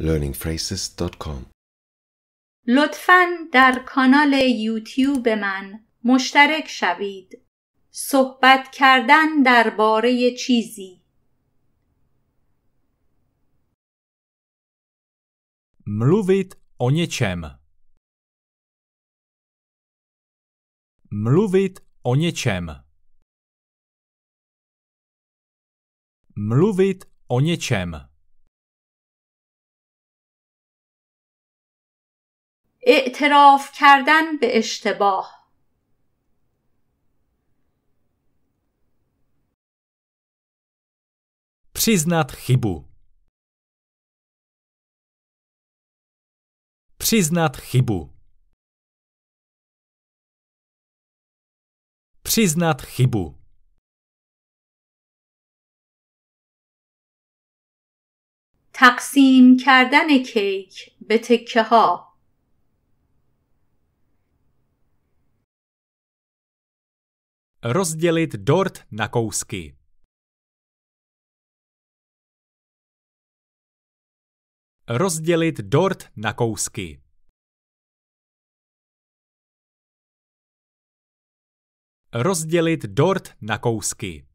learningphrases.com لطفا در کانال یوتیوب من مشترک شوید. صحبت کردن درباره چیزی Mluvit o něčem. Mluvit o něčem. Mluvit o něčem. اعتراف کردن به اشتباه Přiznat chybu Přiznat chybu Přiznat chybu تقسیم کردن کیک به تکه ها Rozdělit dort na kousky. Rozdělit dort na kousky. Rozdělit dort na kousky.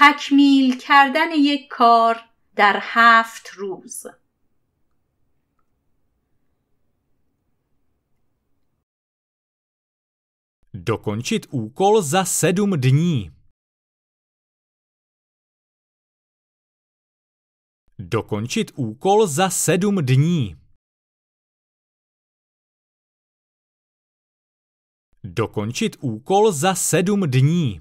تکمیل کردن یک کار در هفت روز Dokončit úkol za sedm dní. Dokončit úkol za sedm dní. Dokončit úkol za sedm dní.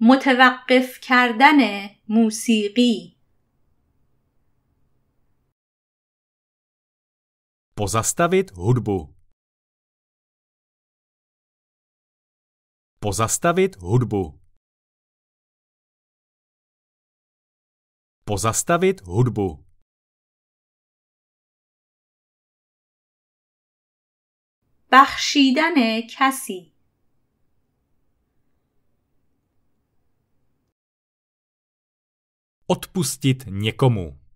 متوقف کردن موسیقی Pozastavit hudbu. Pozastavit hudbu. Pozastavit hudbu. بخشیدن کسی odpustit někomu.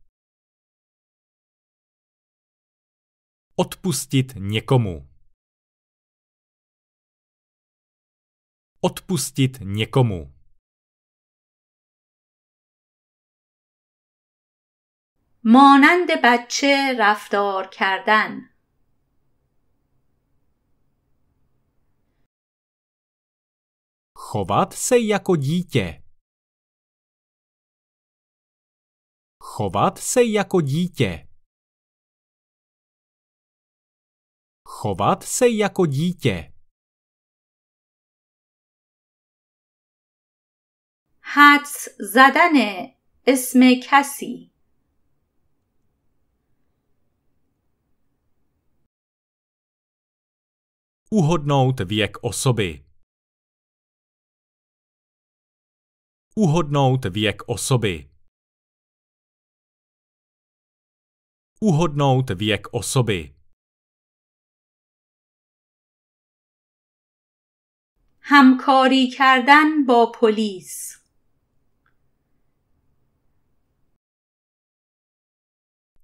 Odpustit někomu. Odpustit někomu. مانند بچه رفتار کردن Chovat se یکو jako dítě. Chovat se یکو jako dítě. Chovat se jako dítě. حدس زدن اسم کسی Uhodnout věk osoby. Uhodnout věk osoby. Uhodnout věk osoby. همکاری کردن با پلیس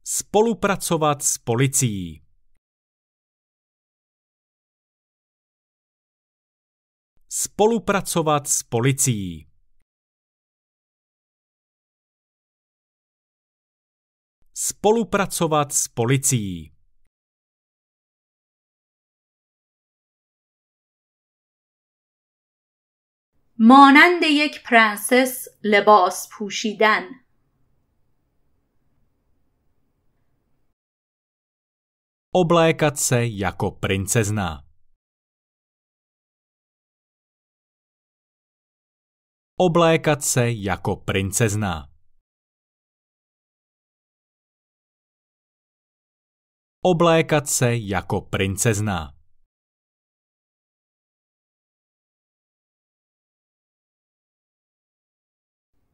spolupracovat s policií. Spolupracovat s policií. Spolupracovat s policií. مانند یک پرنسس لباس پوشیدن Oblékat se jako princezna. Oblékat se jako princezna. Oblékat se jako princezna.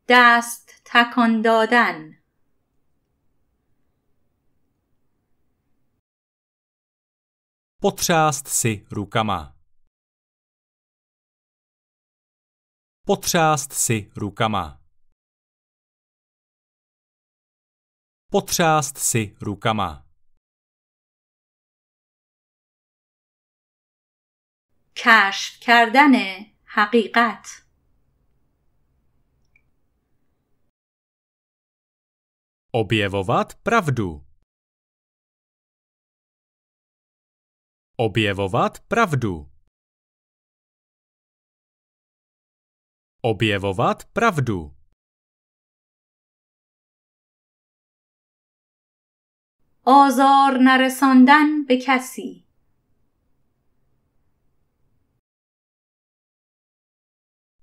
دست تکان دادن پترست سی روکما پترست سی روکما پترست سی روکما کشف کردن حقیقت Objevovat pravdu. Objevovat pravdu. Objevovat pravdu. آزار نرساندن به کسی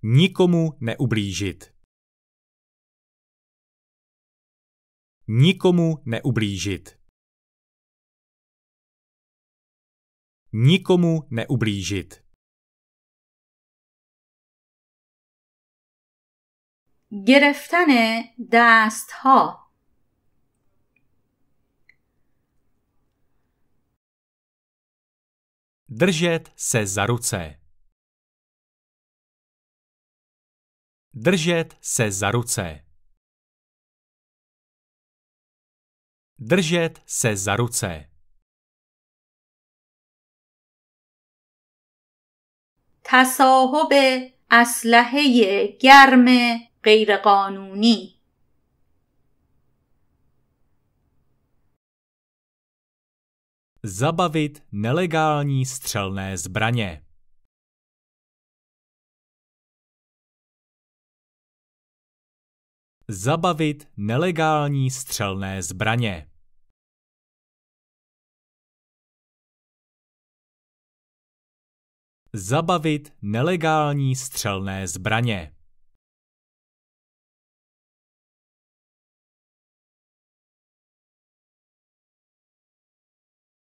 Nikomu neublížit. Nikomu neublížit. Nikomu neublížit. گرفتن دست ها Držet se za ruce. Držet se za ruce. Držet se za ruce. تصاحب اسلحه گرم غیرقانونی Zabavit nelegální střelné zbraně. Zabavit nelegální střelné zbraně. Zabavit nelegální střelné zbraně.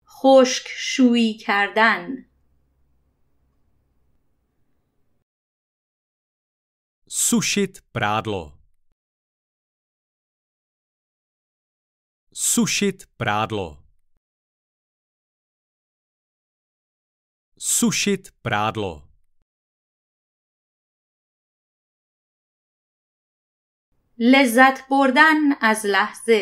Chosk شویی kardan. Sušit prádlo Sušit prádlo Sušit prádlo. Lezat bordan az lahze.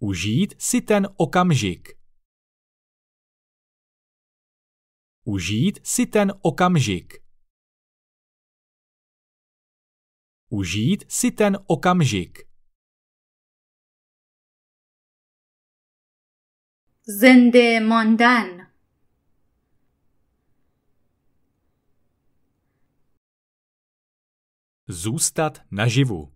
Užít si ten okamžik. Užít si ten okamžik. Užít si ten okamžik. زنده ماندن Zůstat naživu.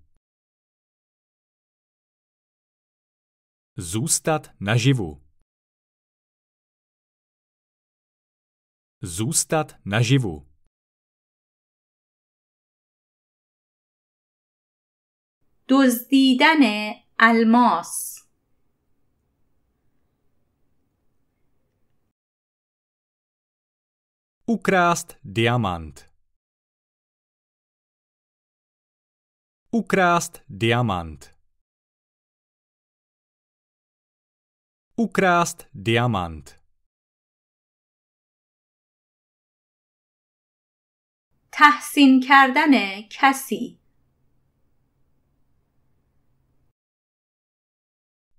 Zůstat naživu. Zůstat naživu. دزدیدن الماس Ukrást diamant. Ukrást diamant. Ukrást diamant. تحسین کردن کسی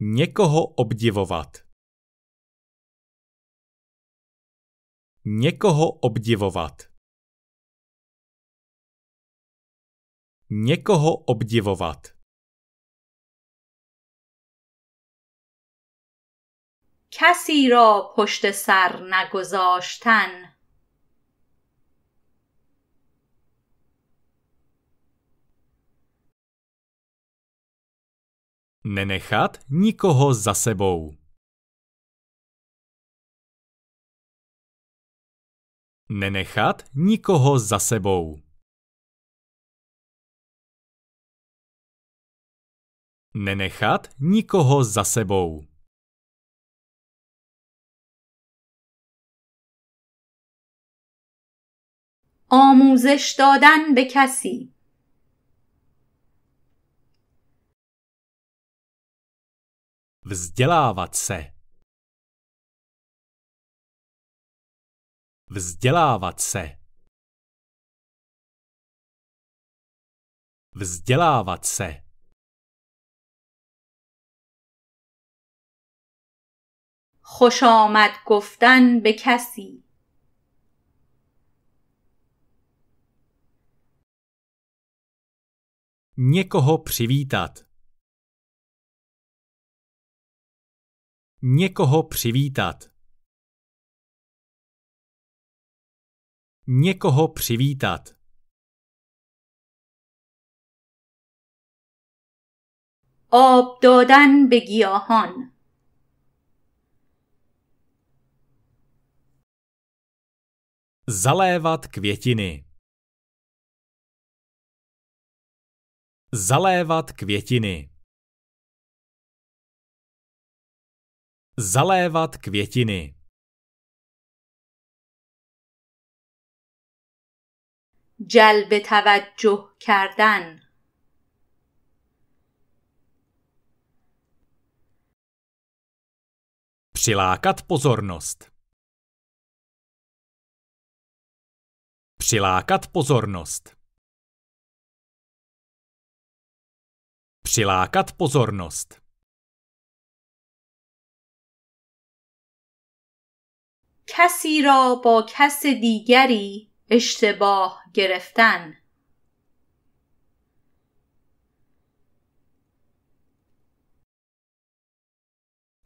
Někoho obdivovat. Někoho obdivovat. Někoho obdivovat. کسی را پشت سر نگذاشتن Nenechat nikoho za sebou. Nenechat nikoho za sebou. Nenechat nikoho za sebou. آموزش دادن به کسی Vzdělávat se Vzdělávat se. Vzdělávat se. خوش آمد گفتن به کسی Někoho přivítat. Někoho přivítat. Někoho přivítat. آب دادن به گیاهان Zalévat květiny Zalévat květiny Zalévat květiny جلب توجه کردن Přilákat pozornost Přilákat pozornost Přilákat pozornost کسی را با کس دیگری اشتباه گرفتن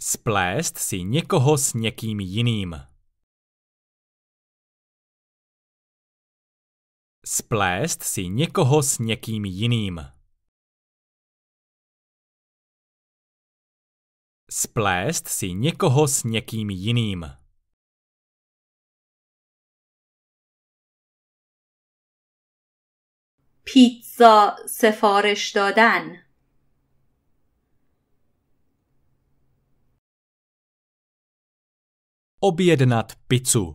Splést si někoho s někým jiným. Splést si někoho s někým jiným. Splést si někoho s někým jiným. پیتزا سفارش دادن objednat pizzu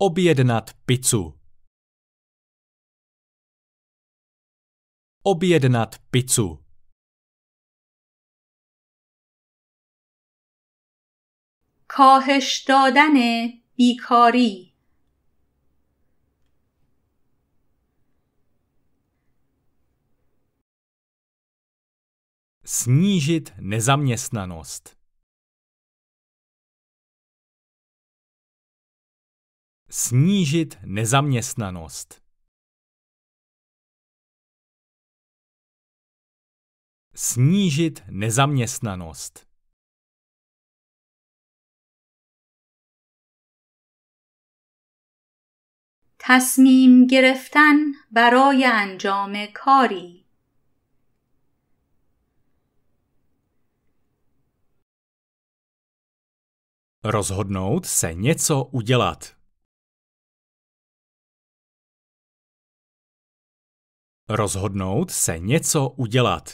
objednat pizzu objednat pizzu کاهش دادن بیکاری snížit nezaměstnanost. Snížit nezaměstnanost. Snížit nezaměstnanost. تصمیم گرفتن برای انجام کاری Rozhodnout se něco udělat. Rozhodnout se něco udělat.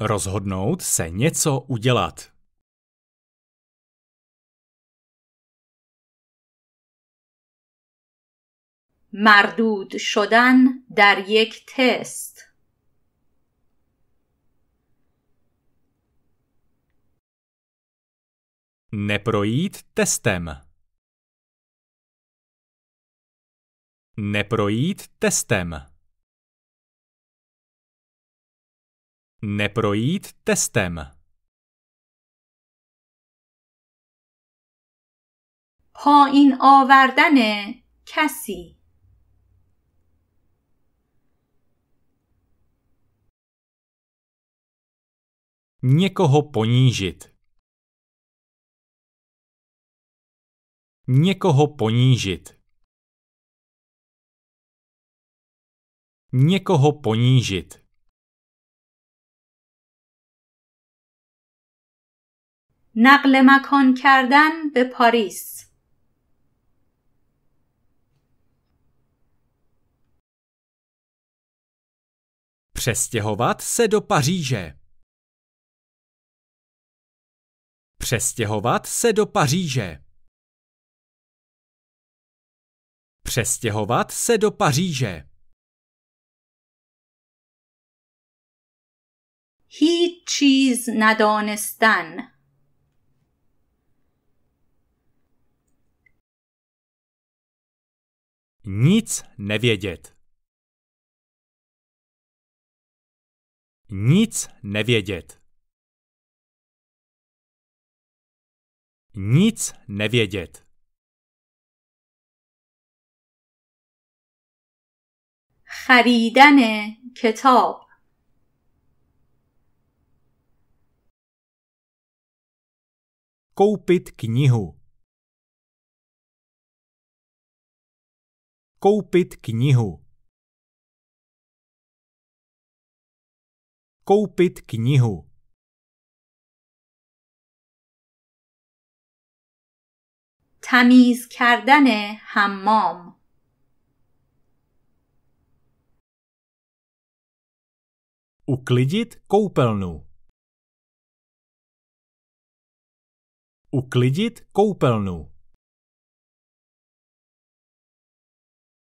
Rozhodnout se něco udělat. مردود شدن در یک تست Neprojít testem. Neprojít testem. Neprojít testem. پایین آوردن کسی Někoho ponížit. Někoho ponížit. Někoho ponížit. نقل مکان کردن به پاریس Přestěhovat se do Paříže. Přestěhovat se do Paříže. Přestěhovat se do Paříže. هیچ چیز nadonestan. Nic nevědět. Nic nevědět. Nic nevědět. خریدن کتاب کوپیت کنیهو کوپیت کنیهو کوپیت کنیهو تمیز کردن حمام Uklidit koupelnu. Uklidit koupelnu.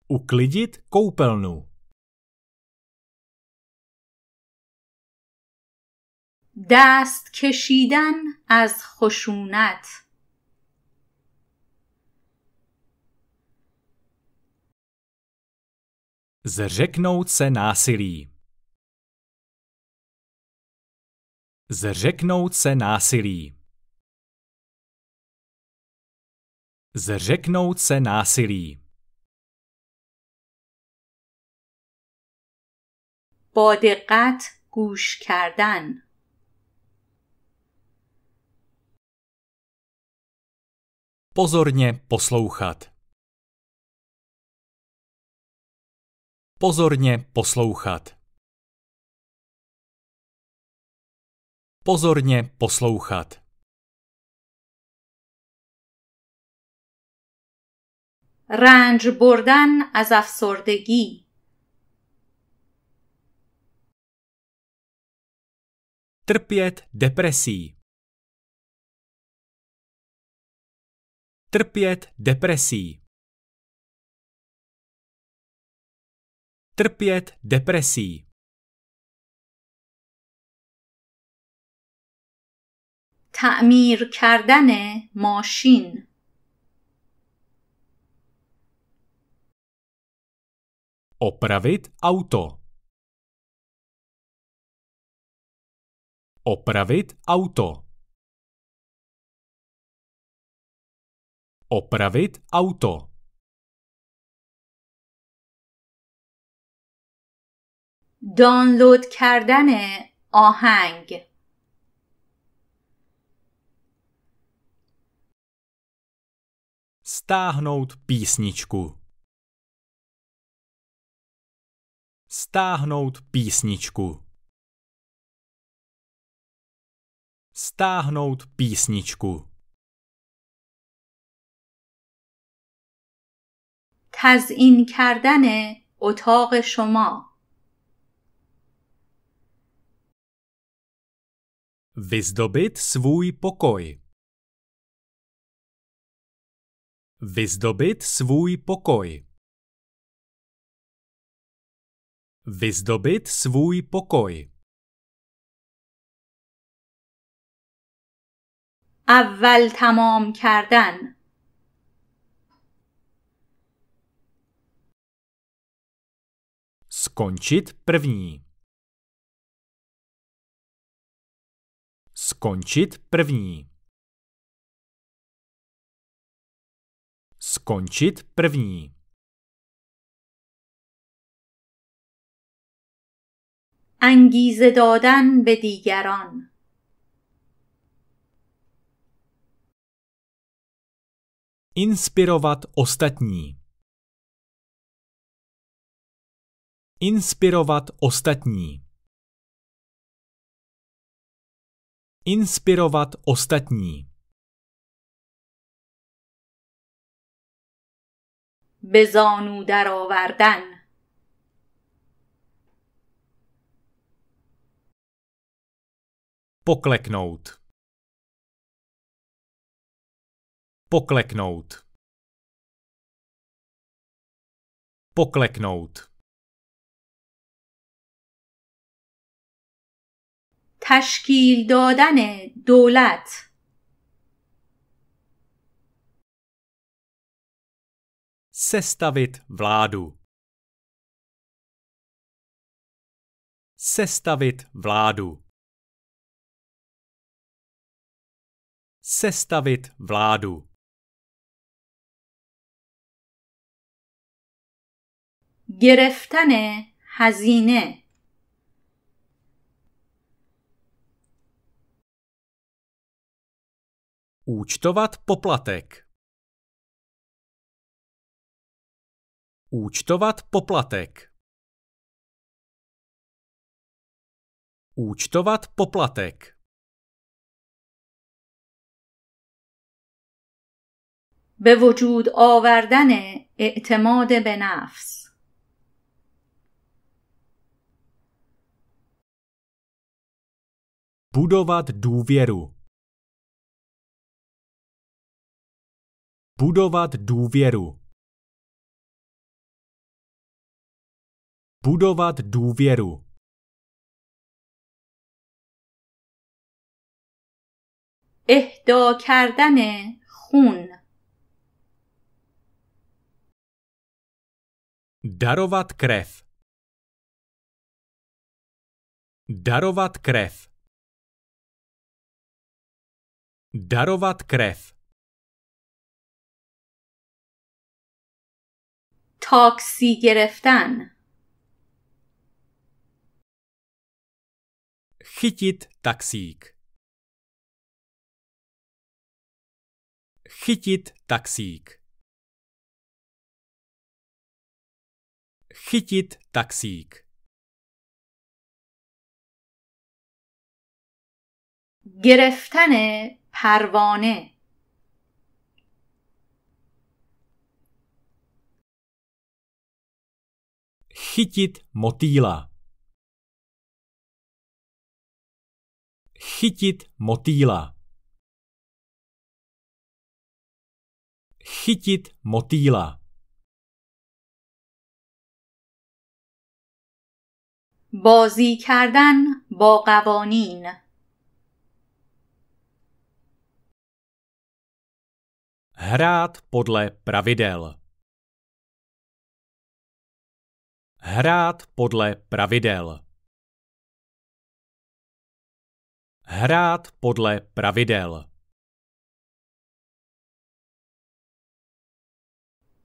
Uklidit koupelnu. dást kešídan az chošunat. Zřeknout se násilí. Zřeknout se násilí. Zřeknout se násilí. با دقت گوش کردن Pozorně poslouchat. Pozorně poslouchat. pozorně poslouchat. رنج بردن از افسردگی trpět depresí trpět depresí trpět depresí تعمیر کردن ماشین Opravit auto. Opravit auto. Opravit auto. دانلود کردن آهنگ Stáhnout písničku. Stáhnout písničku. Stáhnout písničku. تزئین کردن اتاق شما Vyzdobit svůj pokoj. Vyzdobit svůj pokoj. Vyzdobit svůj pokoj. اول تمام کردن Skončit první. Skončit první. Skončit první. Angíze dodan به دیگران Inspirovat ostatní Inspirovat ostatní Inspirovat ostatní به زانو در آوردن pokleknout pokleknout pokleknout تشکیل دادن دولت Sestavit vládu. Sestavit vládu. Sestavit vládu. گرفتن هزینه Účtovat poplatek Účtovat poplatek. Účtovat poplatek. به وجود آوردن اعتماد به نفس بودوات دوویرو بودوات دوویرو Budovat důvěru. اهدا کردن خون داروات کرف داروات کرف داروات کرف تاکسی گرفتن Chytit taxík. Chytit taxík. Chytit taxík. گرفتن پروانه Chytit motýla. Chytit motýla. Chytit motýla. Bozí kardan با Hrát podle pravidel. Hrát podle pravidel. Hrát podle pravidel.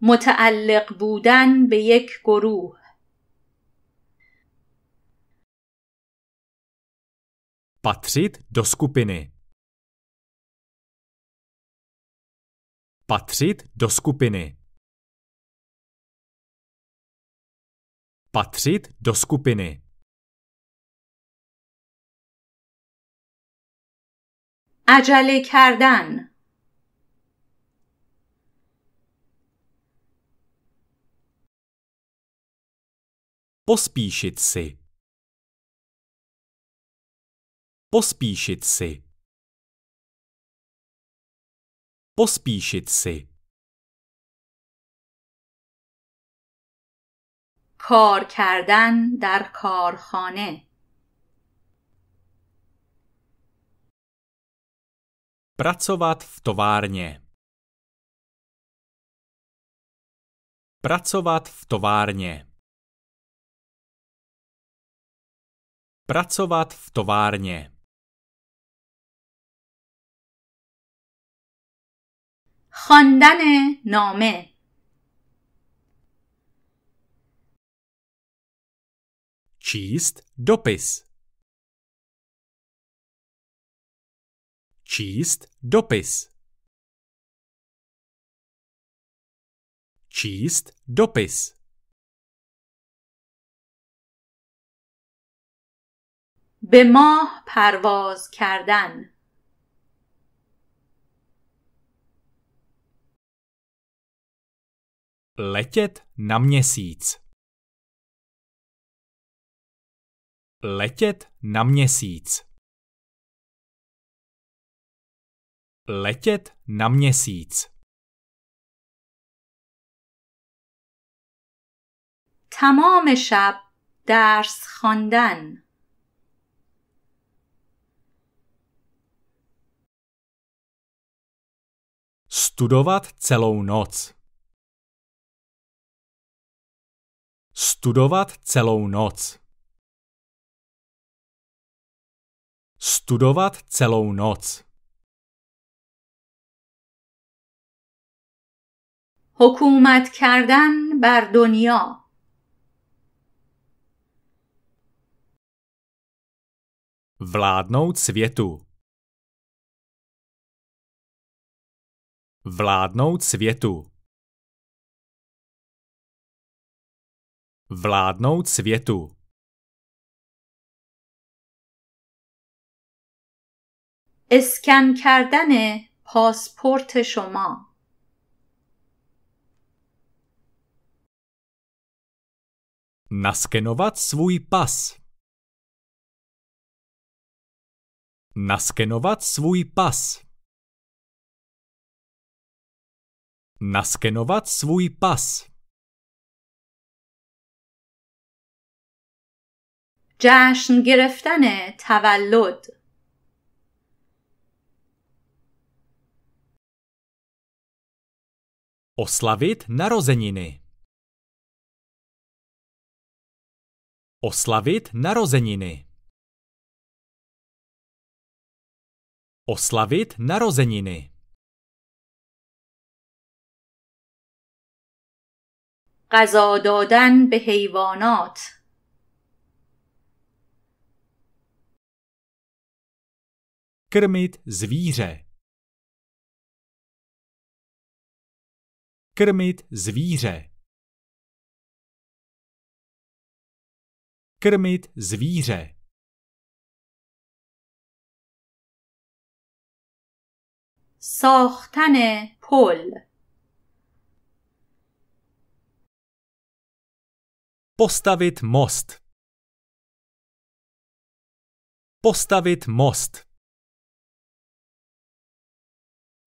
متعلق بودن به یک گروه Patřit do skupiny. Patřit do skupiny. Patřit do skupiny. عجله کردن پسپیشت سه پسپیشت سه پسپیشت سه کار کردن در کارخانه Pracovat v továrně. Pracovat v továrně. Pracovat v továrně. خواندن نامه چیست دپس Číst dopis. Číst dopis. به ماه پرواز کردن Letět na měsíc. Letět na měsíc. Letět na měsíc. تمام شب درس خواندن Studovat celou noc. Studovat celou noc. Studovat celou noc. حکومت کردن بر دنیا Vládnout světu Vládnout světu Vládnout světu اسکن کردن پاسپورت شما Naskenovat svůj pas. Naskenovat svůj pas. Naskenovat svůj pas. جشن گرفتن تولد Oslavit narozeniny Oslavit narozeniny. Oslavit narozeniny. غذا دادن به حیوانات Krmit zvíře Krmit zvíře Krmit zvíře. ساختن پل postavit most postavit most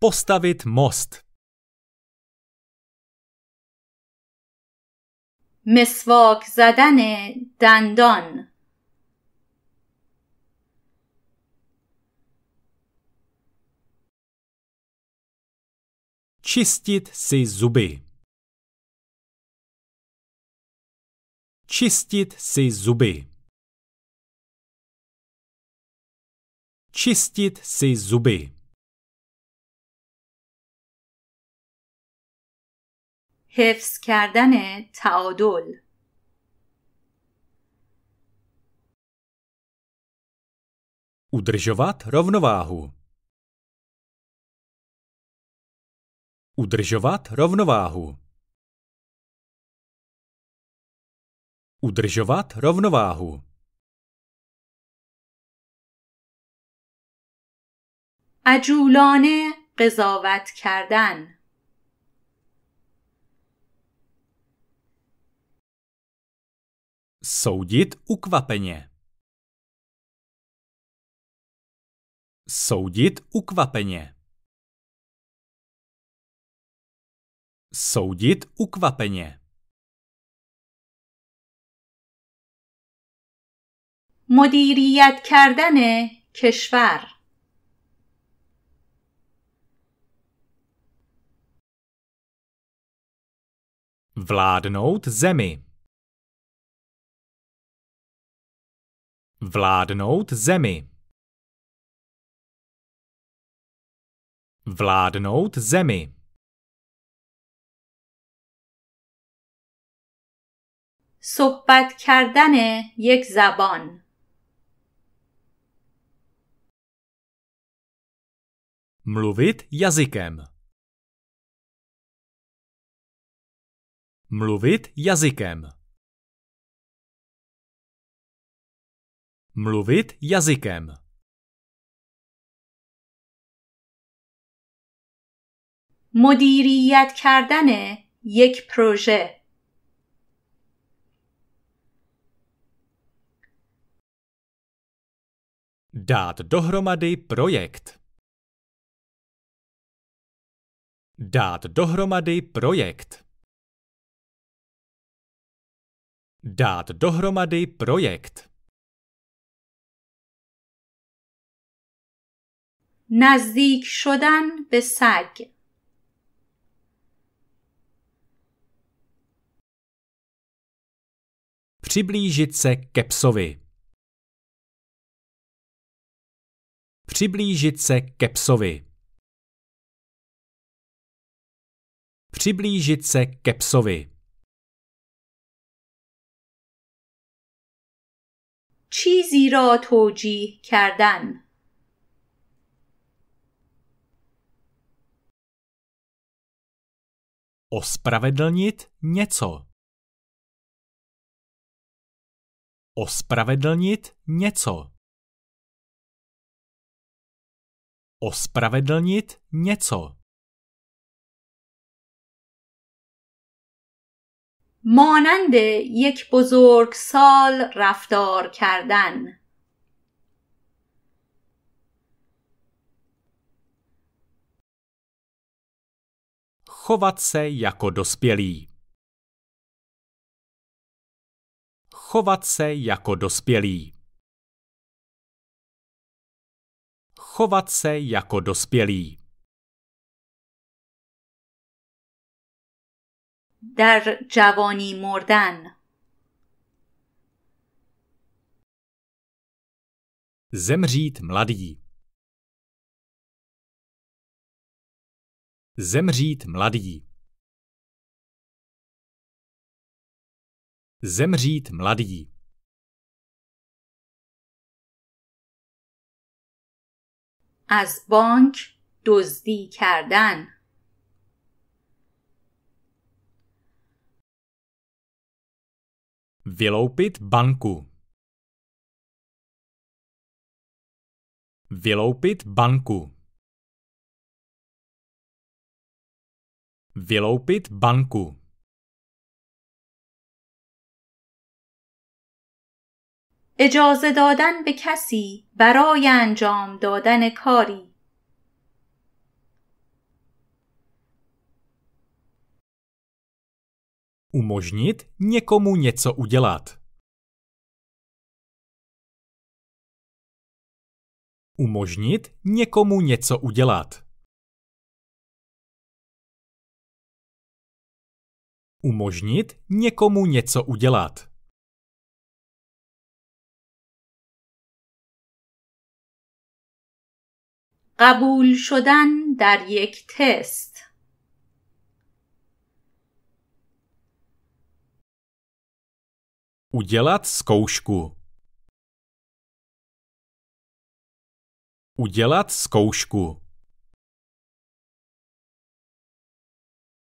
postavit most مسواک زدن دندان چیستید سی زوبه چیستید سی زوبه چیستید سی زوبه حفظ کردن تعادل Udržovat rovnováhu Udržovat rovnováhu Udržovat rovnováhu عجولانه قضاوت کردن Soudit ukvapeně. Soudit ukvapeně. Soudit ukvapeně. مدیریت کردن کشور Vládnout zemi Vládnout zemi. Vládnout zemi. صحبت کردن یک زبان Mluvit jazykem. Mluvit jazykem. Mluvit jazykem. مدیریت کردن یک proje. Dát dohromady projekt. Dát dohromady projekt. Dát dohromady projekt. نزدیک شدن به سگ Přiblížit se ke psovi. Přiblížit se ke psovi. Přiblížit se ke psovi. چیزی را توجیه کردن Ospravedlnit něco. Ospravedlnit něco. Ospravedlnit něco. مانند یک بزرگ سال رفتار کردن Chovat se jako dospělý. Chovat se jako dospělý. Chovat se jako dospělý. Dar javoni Mordan. Zemřít mladý Zemřít mladý. Zemřít mladý. از bank dozdi کردن Vyloupit banku Vyloupit banku Vyloupit banku. اجازه دادن به کسی برای انجام دادن کاری Umožnit někomu něco udělat. Umožnit někomu něco udělat. Umožnit někomu něco udělat. قبول شدن در یک تست Udělat zkoušku. Udělat zkoušku.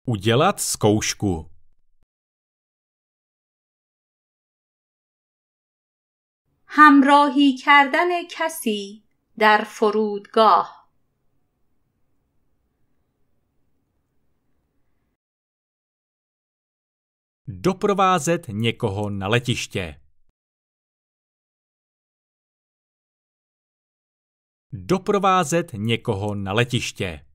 Udělat zkoušku. همراهی کردن کسی در فرودگاه Doprovázet někoho na letiště. Doprovázet někoho na letiště.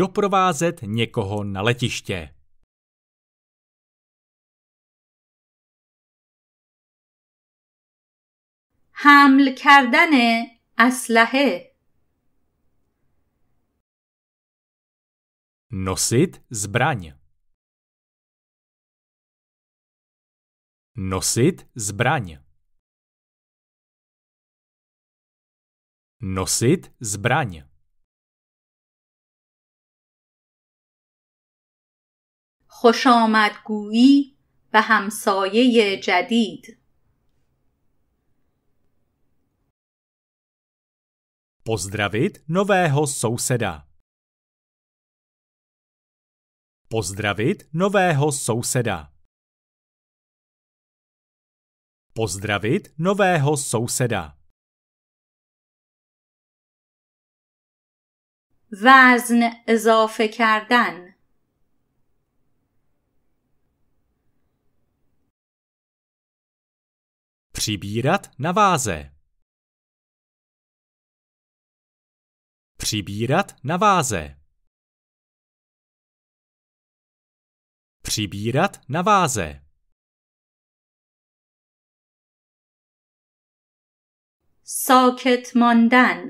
Doprovázet někoho na letiště. حمل کردن اسلحه نوسید زبرانی نوسید زبرانی نوسید زبرانی خوش آمدگویی به همسایه جدید Pozdravit nového souseda. Pozdravit nového souseda. Pozdravit nového souseda. وزن اضافه کردن Přibírat na váze Přibírat na váze. Přibírat na váze. ساکت mandan.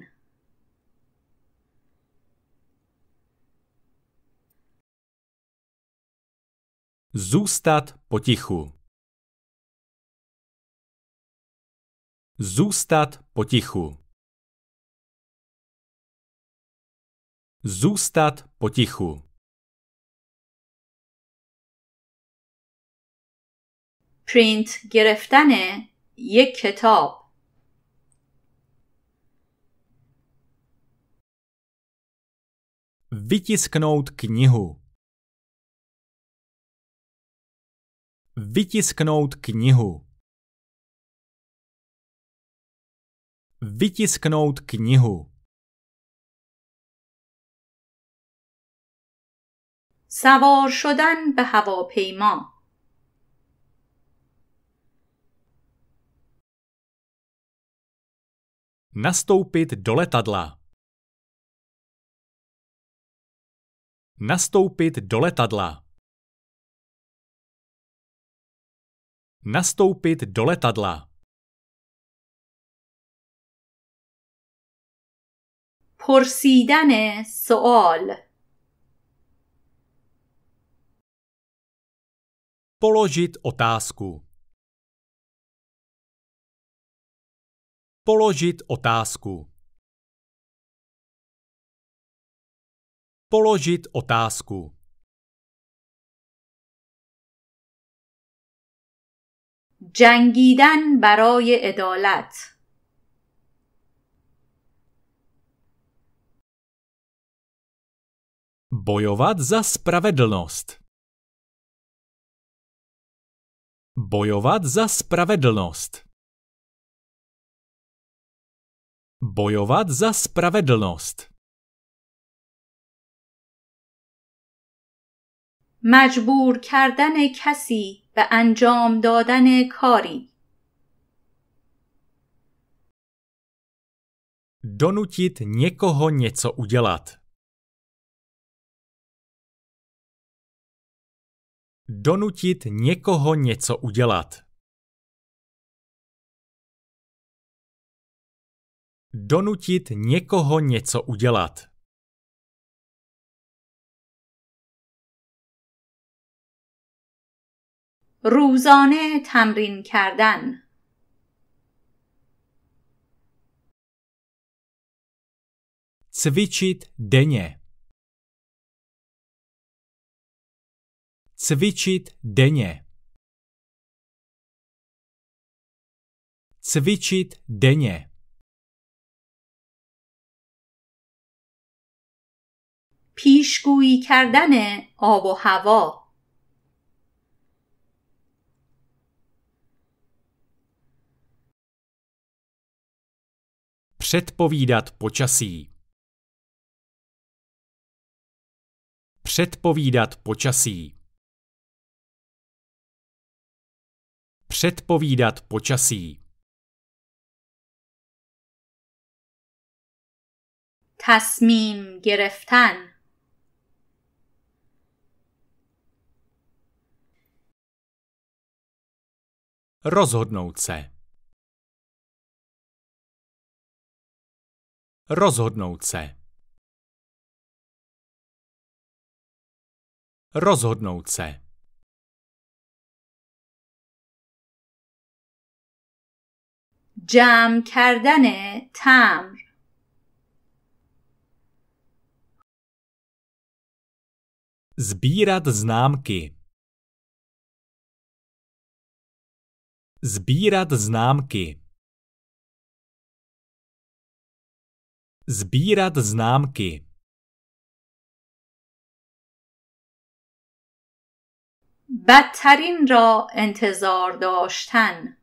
Zůstat potichu. Zůstat potichu. Zůstat potichu. Print گرفتن یک کتاب Vytisknout knihu. Vytisknout knihu. Vytisknout knihu. سوار شدن به هواپیما نستوپید دو لتادلا نستوپید دو لتادلا نستوپید دو لتادلا پرسیدن سوال Položit otázku. Položit otázku. Položit otázku. جنگیدن برای عدالت Bojovat za spravedlnost. Bojovat za spravedlnost. Bojovat za spravedlnost. مجبور کردن کسی به انجام دادن کاری Donutit někoho něco udělat. Donutit někoho něco udělat. Donutit někoho něco udělat. روزانه تمرین کردن cvičit denně Cvičit denně. Cvičit denně. پیشگویی kardane obo havo. Předpovídat počasí Předpovídat počasí Předpovídat počasí. Tasmím گرفتن Rozhodnout se. Rozhodnout se. Rozhodnout se. جمع کردن تمر زبیرت زنامکی زبیرت زنامکی بدترین را انتظار داشتن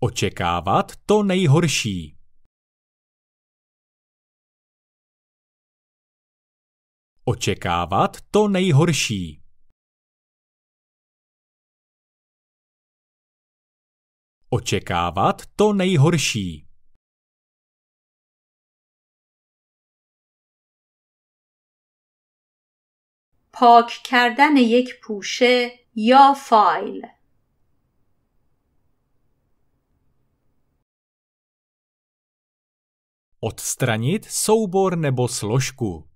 Očekávat to nejhorší. Očekávat to nejhorší. Očekávat to nejhorší. پاک کردن یک پوشه یا فایل Odstranit soubor nebo složku.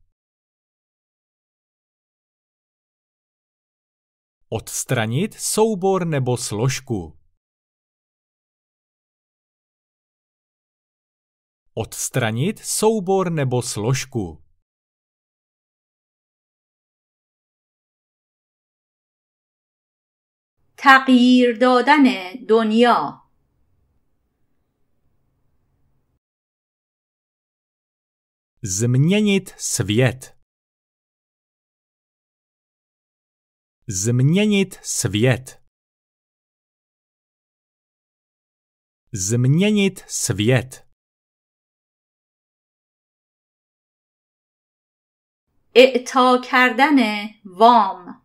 Odstranit soubor nebo složku. Odstranit soubor nebo složku. تغییر دادن دنیا Změnit svět. Změnit svět. Změnit svět. اعطا کردن وام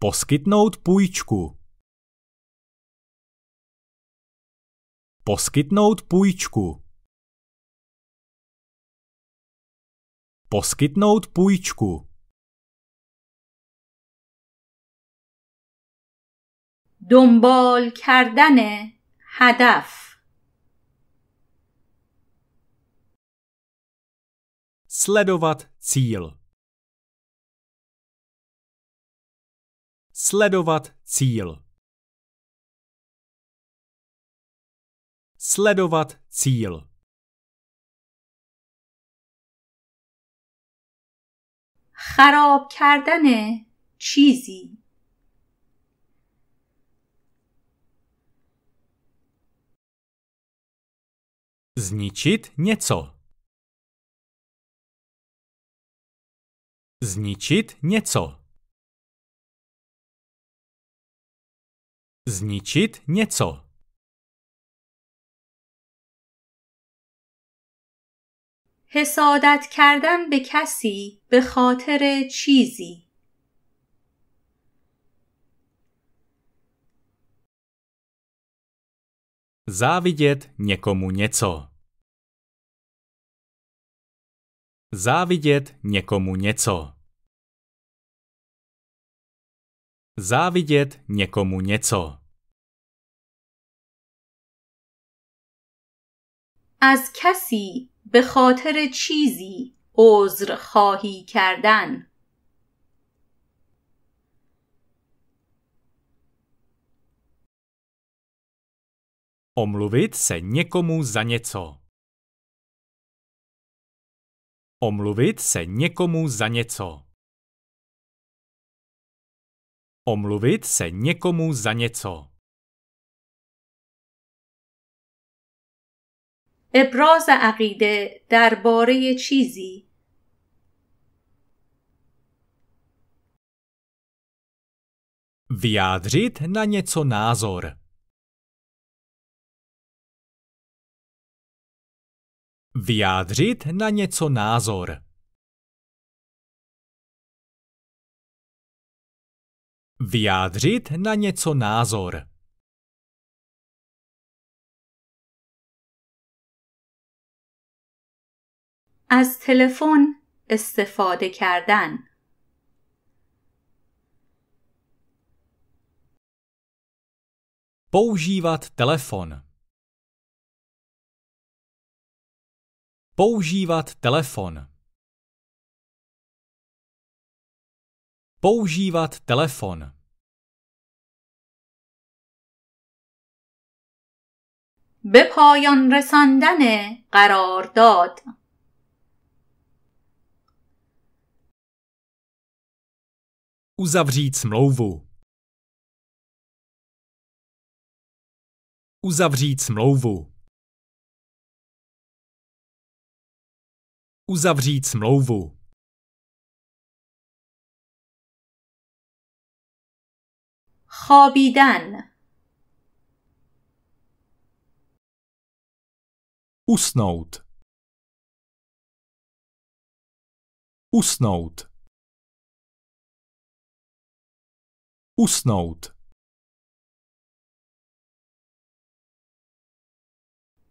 Poskytnout půjčku. Poskytnout půjčku. Poskytnout půjčku. دنبال کردن هدف sledovat cíl sledovat cíl Sledovat cíl. خراب کردن چیزی Zničit něco. Zničit něco. Zničit něco. حسادت کردن به کسی به خاطر چیزی Závidět někomu něco. Závidět někomu něco. Závidět někomu něco. az kasi به خاطر چیزی عذر خواهی کردن Omluvit se někomu za něco. Omluvit se někomu za něco. Omluvit se někomu za něco. ابراز عقیده درباره چیزی Vyjádřit na něco názor. Vyjádřit na něco názor. Vyjádřit na něco názor. از تلفن استفاده کردن používat telefon používat telefon používat telefon به پایان رساندن قرارداد Uzavřít smlouvu. Uzavřít smlouvu. Uzavřít smlouvu. خوابیدن usnout usnout اوست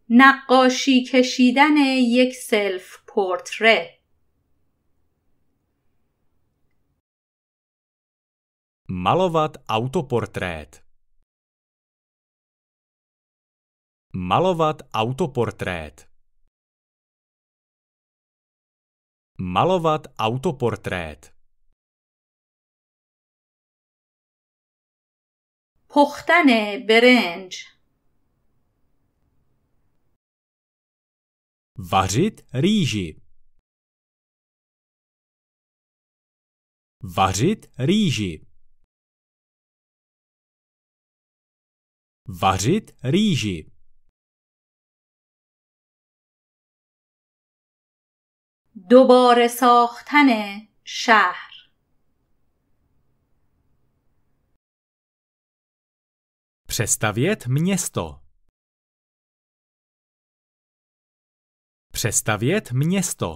نقاشی کشیدن یک سلف پورتری مالوات آوتو پورتریت مالوات آوتو پورتریت مالوات آوتو پورتریت پختن برنج وارد ریجی وارد ریجی وارد ریجی دوباره ساختن شهر Přestavět město. Přestavět město.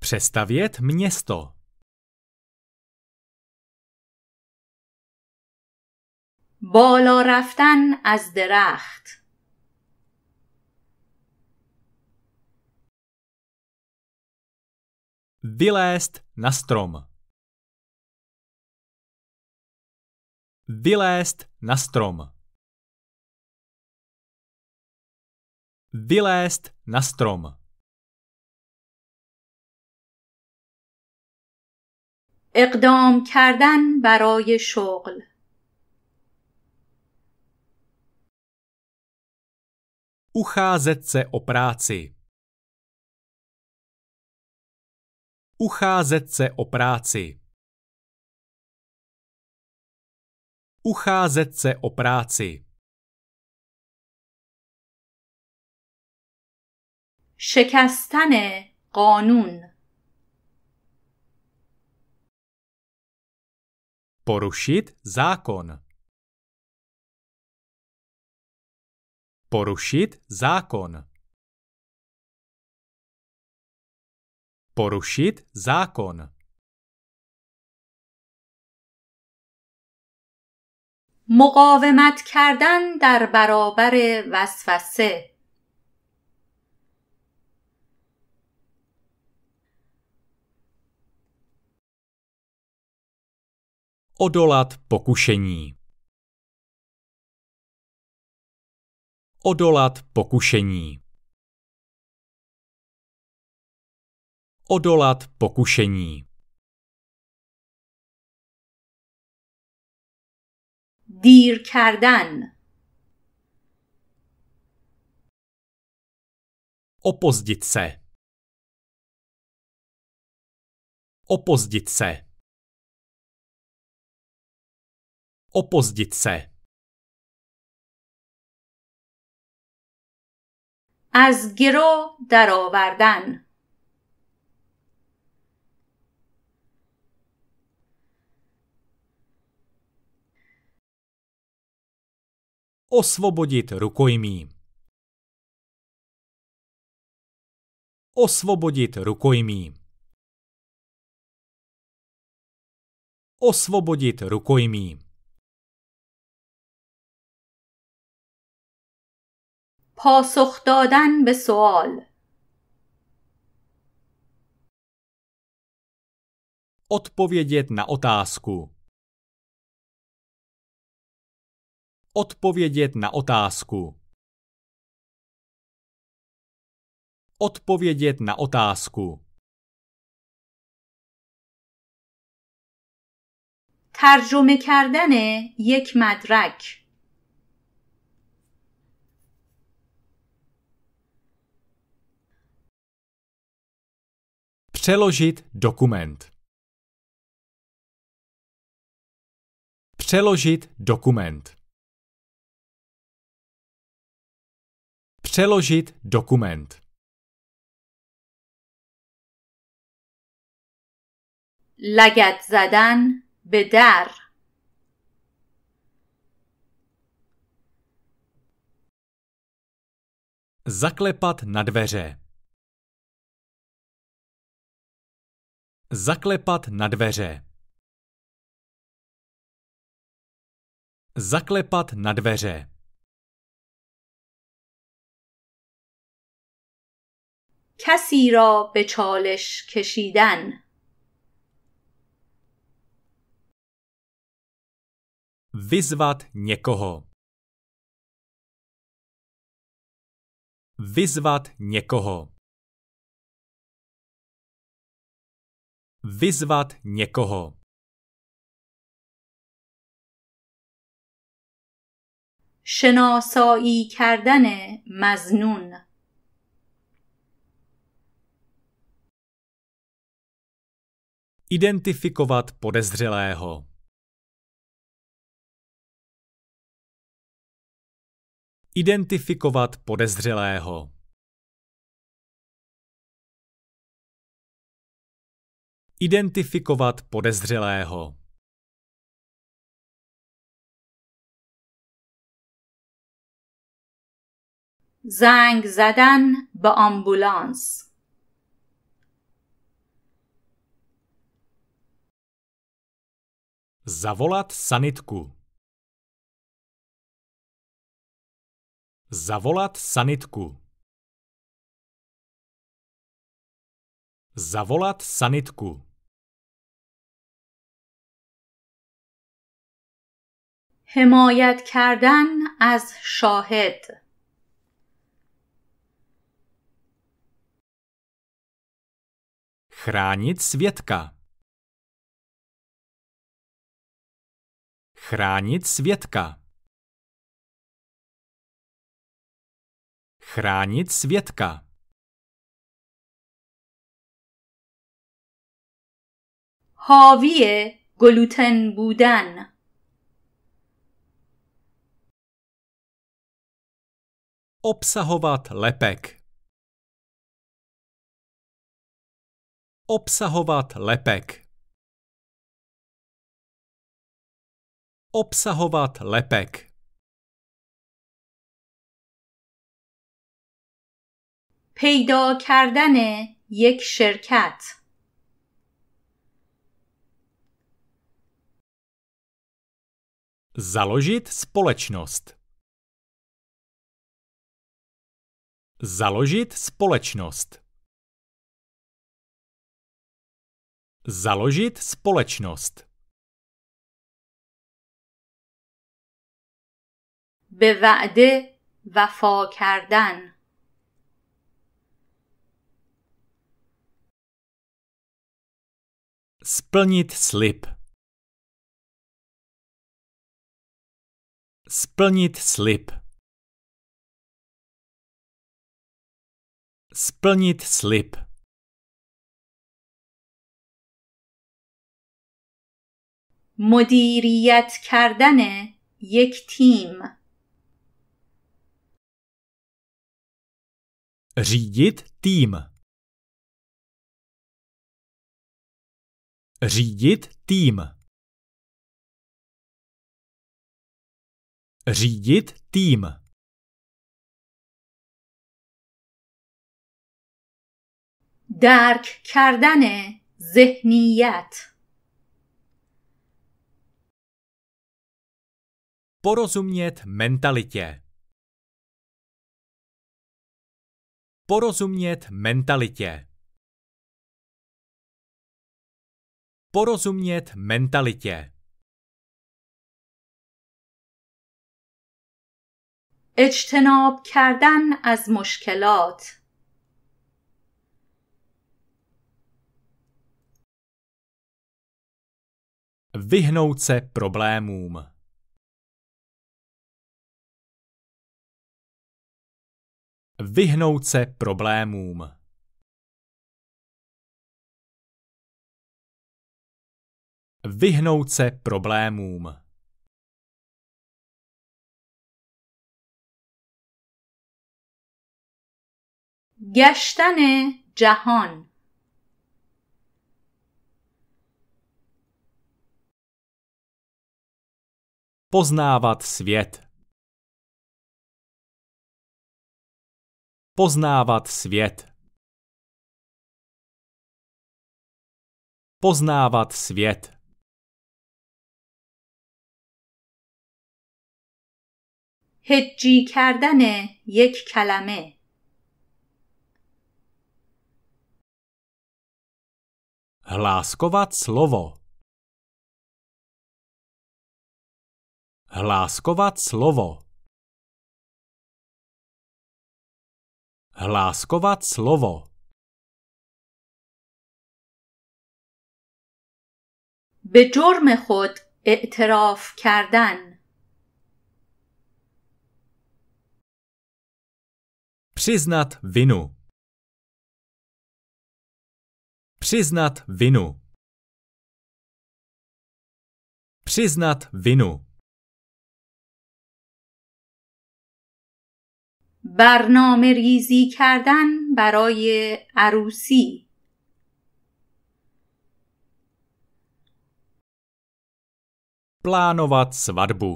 Přestavět město. بالا رفتن از درخت Vylézt na strom. Vylézt na strom. Vylézt na strom. اقدام کردن برای شغل Ucházet se o práci. Ucházet se o práci. Ucházet se o práci. شکستن قانون Porušit zákon Porušit zákon Porušit zákon مقاومت کردن در برابر وسوسه Odolat pokušení Odolat pokušení Odolat pokušení دیر کردن اپوزدیت سه اپوزدیت سه اپوزدیت سه از گرو در آوردن Osvobodit rukojmí. Osvobodit rukojmí. Osvobodit rukojmí. پاسخ دادن به سوال Odpovědět na otázku Odpovědět na otázku. Odpovědět na otázku. ترجمه کردن یک مدرک Přeložit dokument. Přeložit dokument. Přeložit dokument. Lagat zadan bedar. Zaklepat na dveře Zaklepat na dveře Zaklepat na dveře کسی را به چالش کشیدن Vyzvat někoho. Vyzvat někoho. Vyzvat někoho. شناسایی کردن مزنون Identifikovat podezřelého. Identifikovat podezřelého. Identifikovat podezřelého. Zang zadan به ambulance. Zavolat sanitku. Zavolat sanitku. Zavolat sanitku. حمایت کردن از شاهد Chránit svědka. Chránit světka, Chránit světka, حاوی گلوتن بودن obsahovat lepek obsahovat lepek Obsahovat lepek. پیدا کردن یک شرکت Založit společnost Založit společnost Založit společnost به وعده وفا کردن splnit slib splnit slib splnit slib مدیریت کردن یک تیم Řídit tým. Řídit tým. Řídit tým. درک کردن ذهنیت porozumět mentalitě Porozumět mentalitě. Porozumět mentalitě. اجتناب کردن از مشکلات Vyhnout se problémům. Vyhnout se problémům. Vyhnout se problémům. گشتن جهان Poznávat svět Poznávat svět. Poznávat svět. هجی کردن یک کلمه Hláskovat slovo Hláskovat slovo Hláskovat slovo. به جرم خود اعتراف کردن Přiznat وینو Přiznat وینو Přiznat وینو برنامه ریزی کردن برای عروسی plánovat svatbu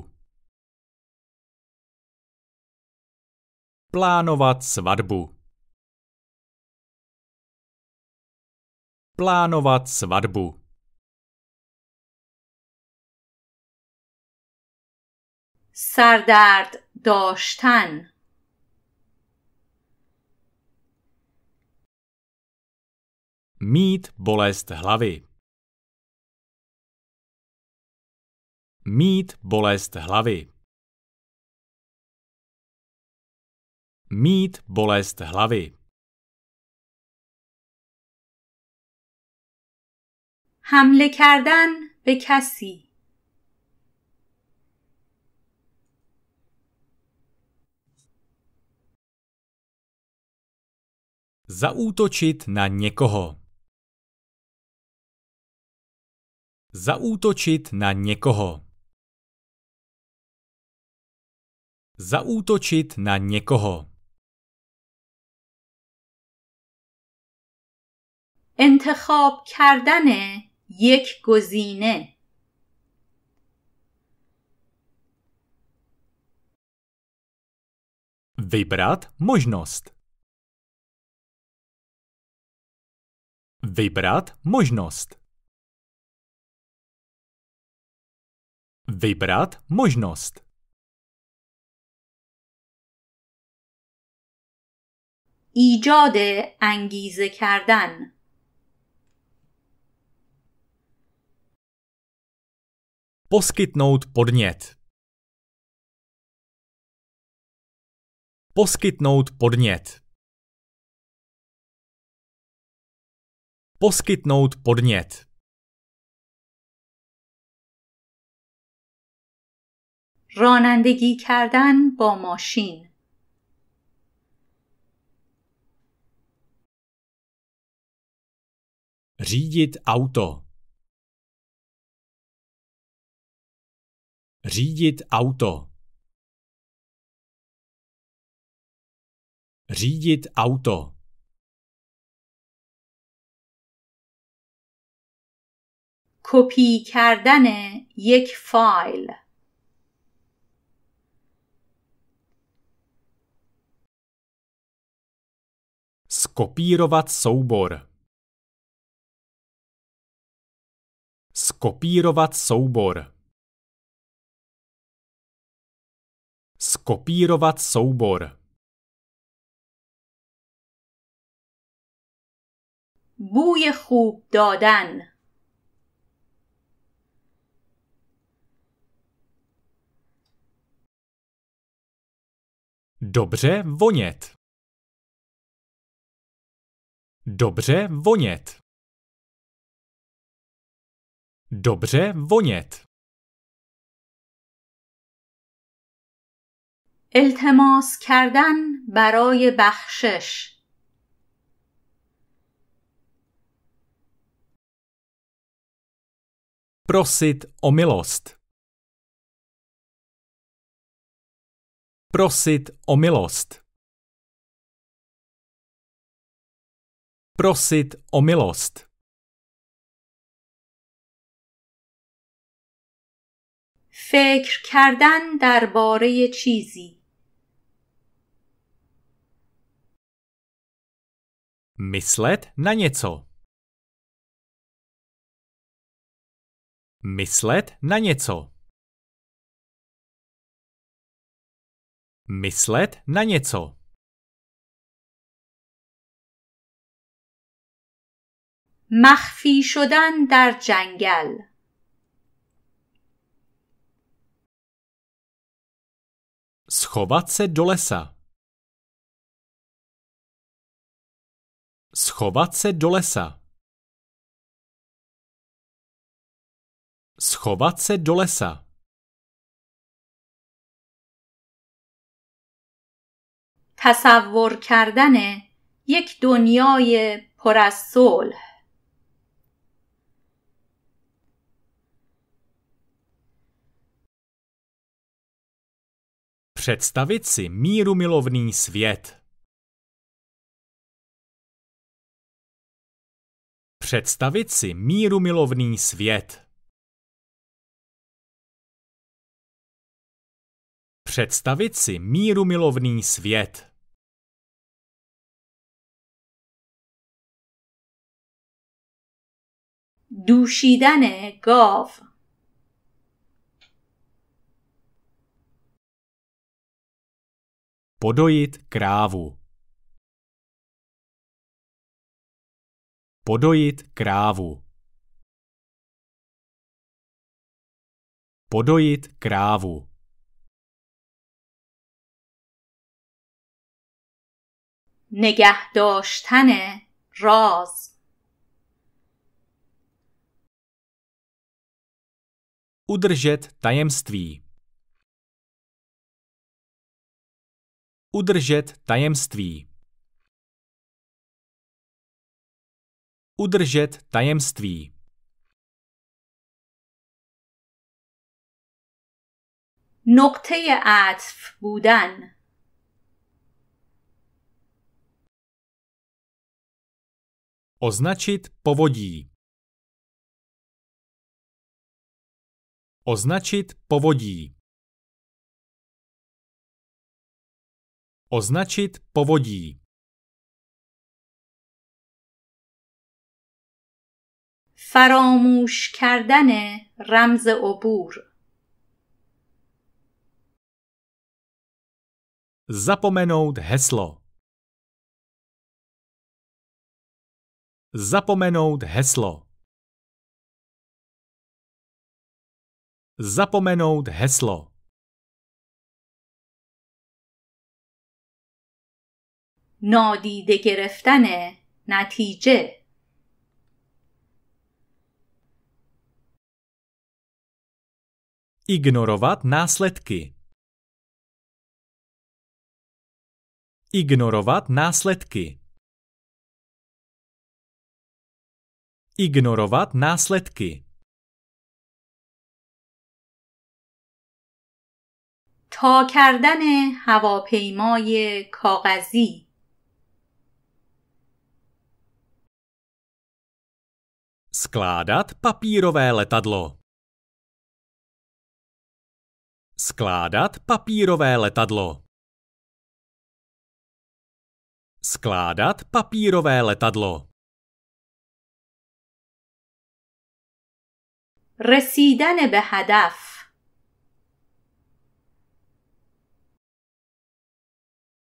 plánovat svatbu plánovat سردرد داشتن Mít bolest hlavy. Mít bolest hlavy. Mít bolest hlavy. حمله کردن به کسی Zaútočit na někoho. Zaútočit na někoho. Zaútočit na někoho. انتخاب کردن یک گزینه Vybrat možnost. Vybrat možnost. Vybrat možnost. ایجاد انگیزه کردن Poskytnout podnět. Poskytnout podnět. Poskytnout podnět. رانندگی کردن با ماشین Řídit اوتو ریت اوتو ریت اوتو کپی کردن یک فایل Skopírovat soubor. Skopírovat soubor. Skopírovat soubor. بوی خوب دادن Dobře vonět. Dobře vonět. Dobře vonět. التماس کردن برای بخشش prosit o milost prosit o milost Prosit o milost. فکر کردن درباره چیزی Myslet na něco. Myslet na něco. Myslet na něco. مخفی شدن در جنگل سخواتس دو لسا سخواتس دو لسا دو لسا تصور کردن یک دنیای پر از صلح Představit si míru milovný svět. Představit si míru milovný svět. Představit si míru milovný svět. دوشیدن گاو Podojit krávu. Podojit krávu. Podojit krávu. نگه داشتن راز udržet tajemství Udržet tajemství. Udržet tajemství. نقطه عطف بودن Označit povodí. Označit povodí. Označit povodí. فراموش کردن رمز عبور Zapomenout heslo Zapomenout heslo Zapomenout heslo نادیده گرفتن نتیجه Ignorovat následky Ignorovat následky Ignorovat následky تا کردن هواپیمای کاغذی Skládat papírové letadlo. Skládat papírové letadlo. Skládat papírové letadlo. رسیدن به هدف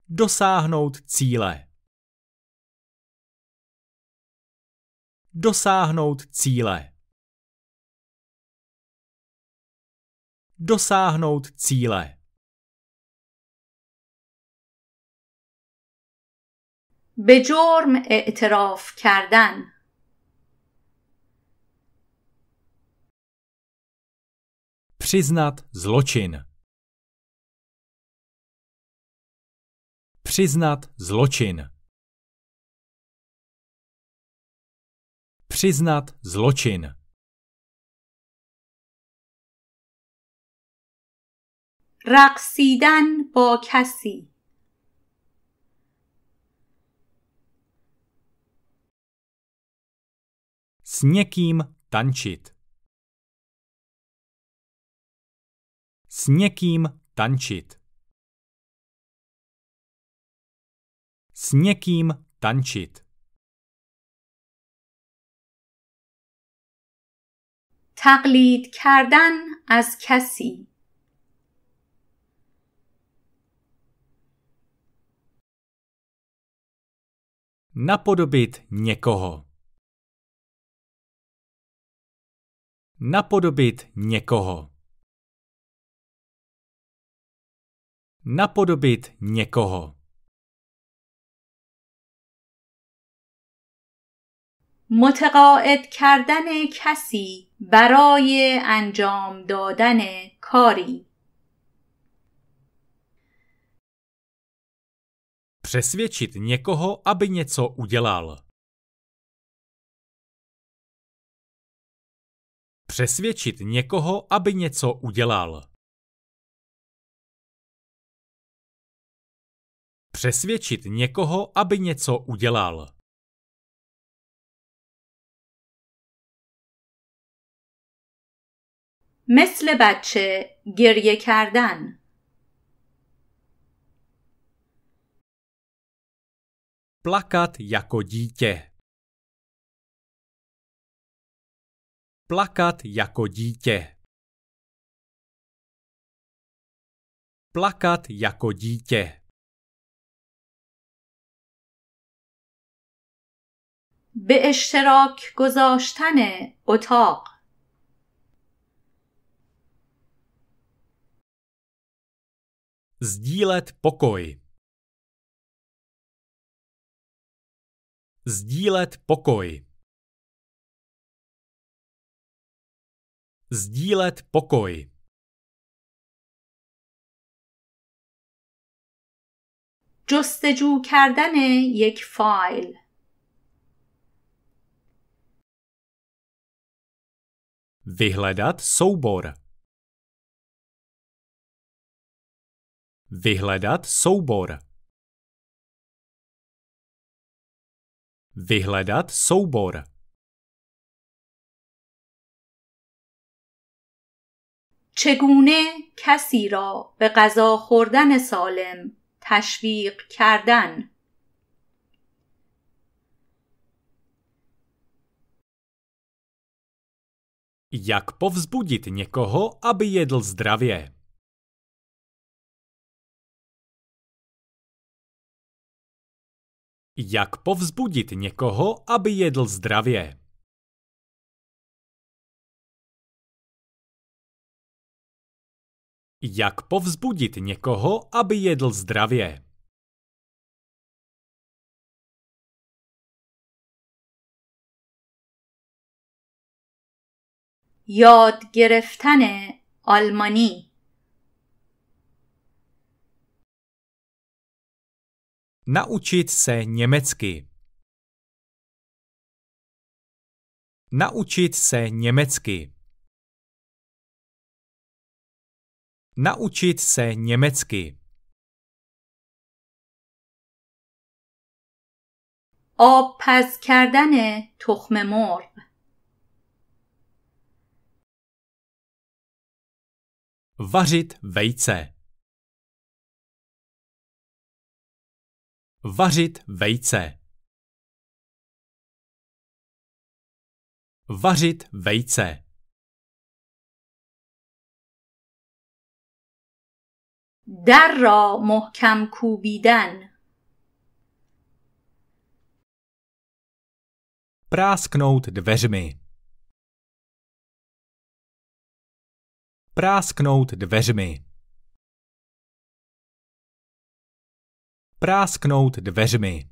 Dosáhnout cíle. Dosáhnout cíle. Dosáhnout cíle. به جرم اعتراف کردن Přiznat zločin. Přiznat zločin. Přiznat zločin. رقصیدن با کسی s někým tančit. S někým tančit. S někým tančit. تقلید کردن از کسی Napodobit někoho. Napodobit někoho. Napodobit někoho. متقاعد کردن کسی برای انجام دادن کاری Přesvědčit někoho, aby něco udělal. Přesvědčit někoho, aby něco udělal. Přesvědčit někoho, aby něco udělal. مثل بچه گریه کردن plakat jako dítě plakat jako dítě plakat jako dítě به اشتراک گذاشتن اتاق Sdílet pokoj. Sdílet pokoj. Sdílet pokoj. جستجو کردن یک فایل Vyhledat soubor Vyhledat soubor. Vyhledat soubor. چگونه کسی را به غذا خوردن سالم تشویق کردن Jak povzbudit někoho, aby jedl zdravě? Jak povzbudit někoho, aby jedl zdravě? Jak povzbudit někoho, aby jedl zdravě? یاد گرفتن آلمانی Naučit se německy. Naučit se německy. Naučit se německy. آب پز کردن تخم مرغ Vařit vejce Vařit vejce. Vařit vejce. در را محکم کوبیدن Prásknout dveřmi. Prásknout dveřmi. Prásknout dveřmi.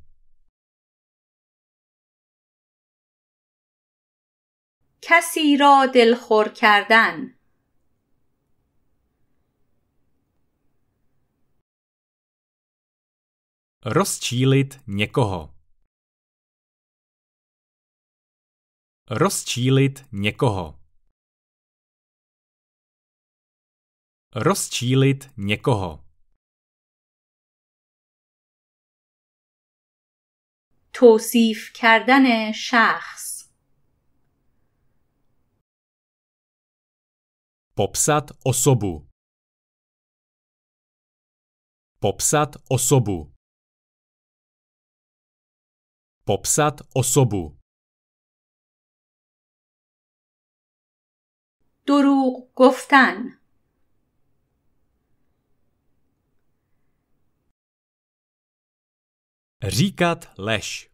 کسی را دلخور کردن Rozčílit někoho. Rozčílit někoho. Rozčílit někoho. توصیف کردن شخص پپسات اسوبو پپسات اسوبو پپسات اسوبو دروغ گفتن Říkat lež.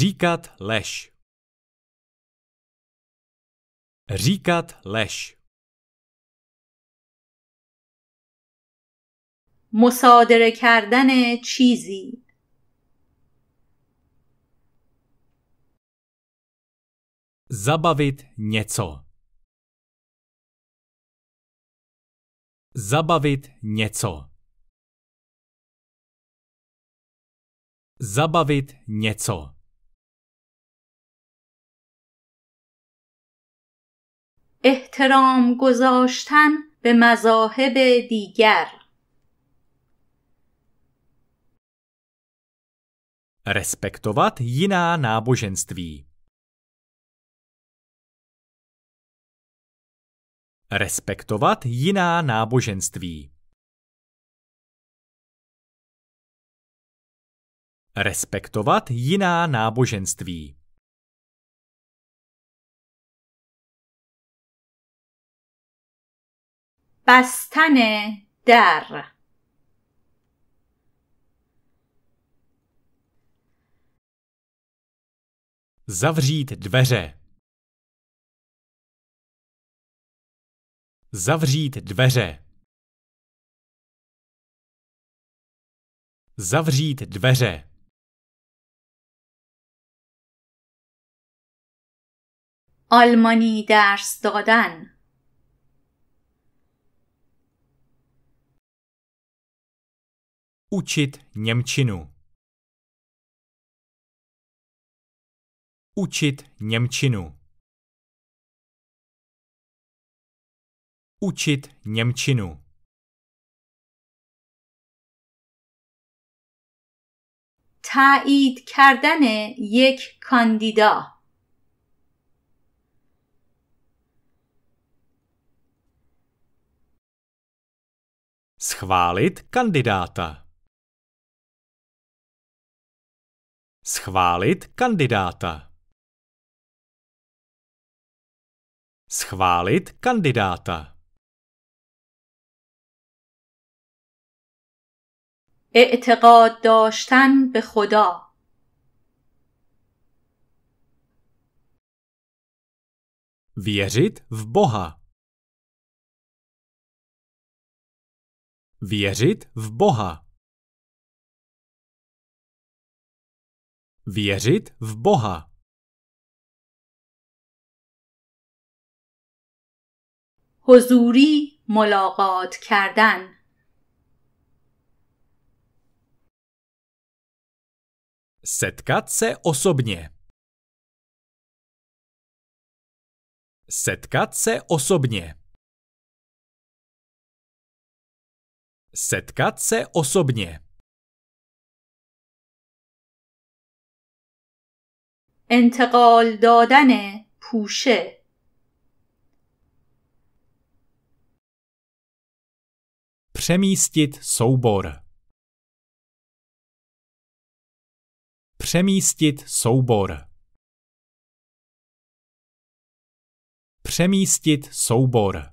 Říkat lež. Říkat lež. مصادره کردن چیزی Zabavit něco. Zabavit něco. Zabavit něco. احترام گذاشتن به مذاهب دیگر Respektovat jiná náboženství. Respektovat jiná náboženství. Respektovat jiná náboženství. بستن در Zavřít dveře. Zavřít dveře. Zavřít dveře. آلمانی درس دادن Учит немчину. Учит немчину. Учит немчину. تایید کردن یک کاندیدا Schválit kandidáta. Schválit kandidáta. Schválit kandidáta. اعتقاد داشتن به خدا Věřit v Boha. Věřit v Boha. Věřit v Boha. Huzuri ملاقات kardan. Setkat se osobně. Setkat se osobně. Setkat se osobně. انتقال دادن پوشه Přemístit soubor Přemístit soubor Přemístit soubor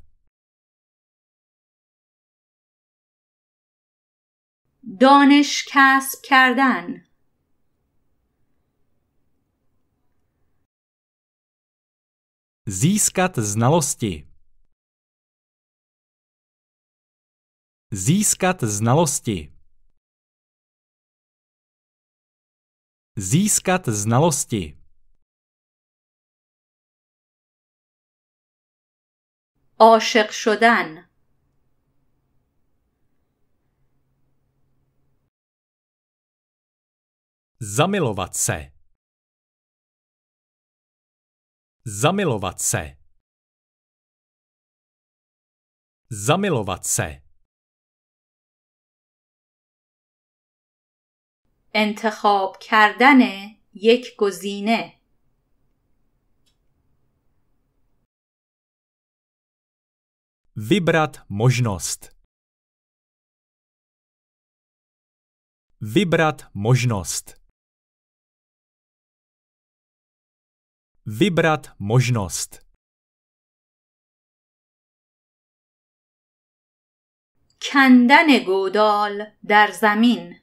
دانش کسب کردن زیسکت znalosti Získat znalosti Získat znalosti عاشق شدن Zamilovat se. Zamilovat se. Zamilovat se. انتخاب کردن یک گزینه Vybrat možnost. Vybrat možnost. Vybrat možnost. کندن گودال در زمین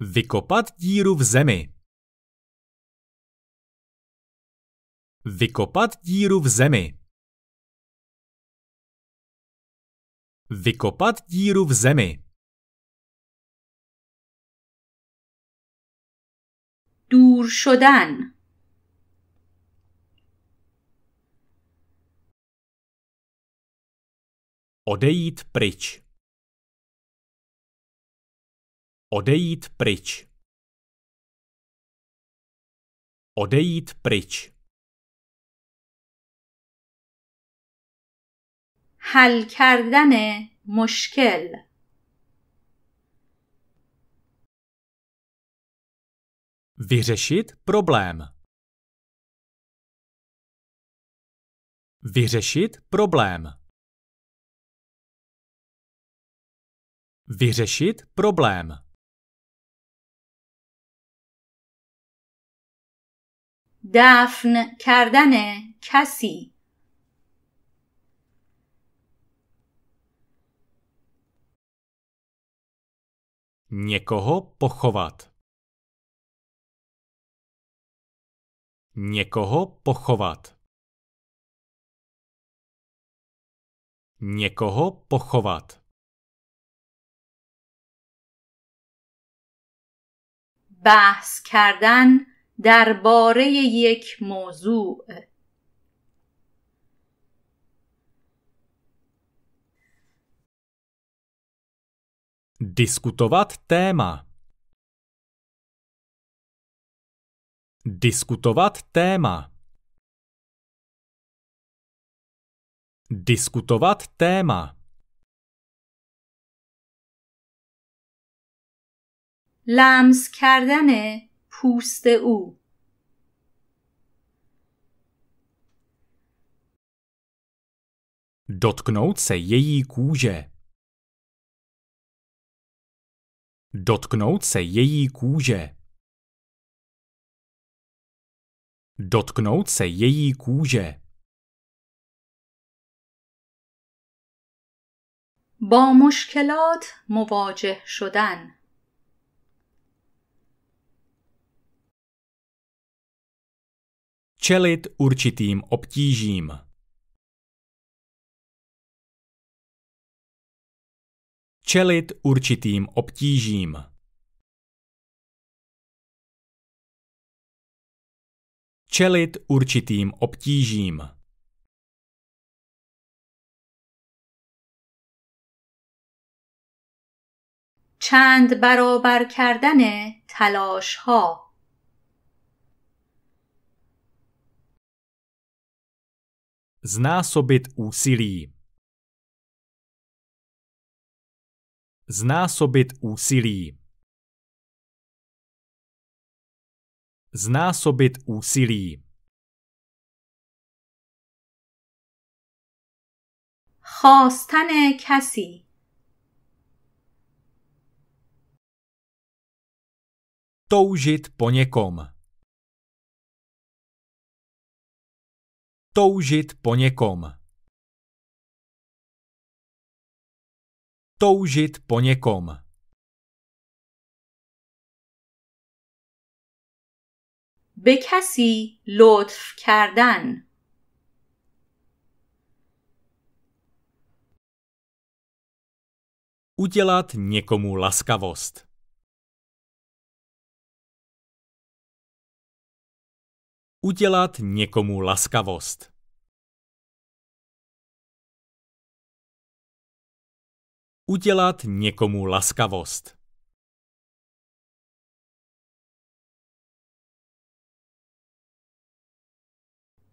Vykopat díru v zemi. Vykopat díru v zemi. Vykopat díru v zemi. دور شدن odejít pryč odejít pryč odejít pryč حل مشکل Vyřešit problém. Vyřešit problém. Vyřešit problém. دفن کردن کسی Někoho pochovat. Někoho pochovat. Někoho pochovat. بحث کردن درباره یک موضوع Diskutovat téma Diskutovat téma. Diskutovat téma. لمس کردن پوست u, Dotknout se její kůže. Dotknout se její kůže. Dotknout se její kůže. با مشکلات مواجه شدن Čelit určitým obtížím. Čelit určitým obtížím. čelit ارچیتیم obtížím. چند برابر کردن تلاش ها زناسبت اوسیلی زناسبت اوسیلی Znásobit úsilí. خواستن کسی toužit po někom toužit po někom toužit po někom به کسی لطف کردن Udělat někomu laskavost. Udělat někomu laskavost. Udělat někomu laskavost.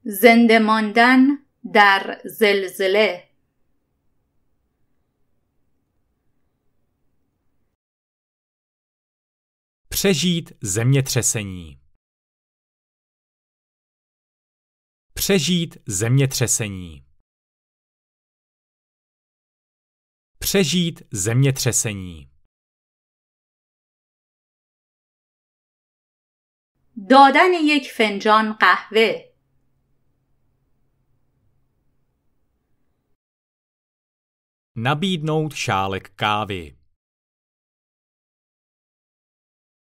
زنده ماندن در زلزله Přežít zemětřesení Přežít zemětřesení Přežít zemětřesení دادن یک فنجان قهوه Nabídnout šálek kávy.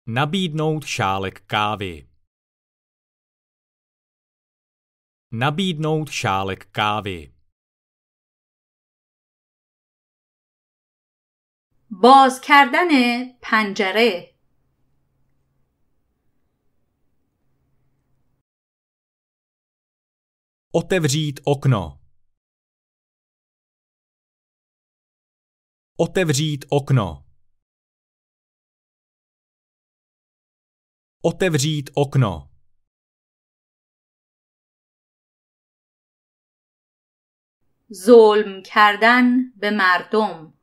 Nabídnout šálek kávy. Nabídnout šálek kávy. باز کردن پنجره Otevřít okno. Otevřít okno. Otevřít okno. ظلم کردن به مردم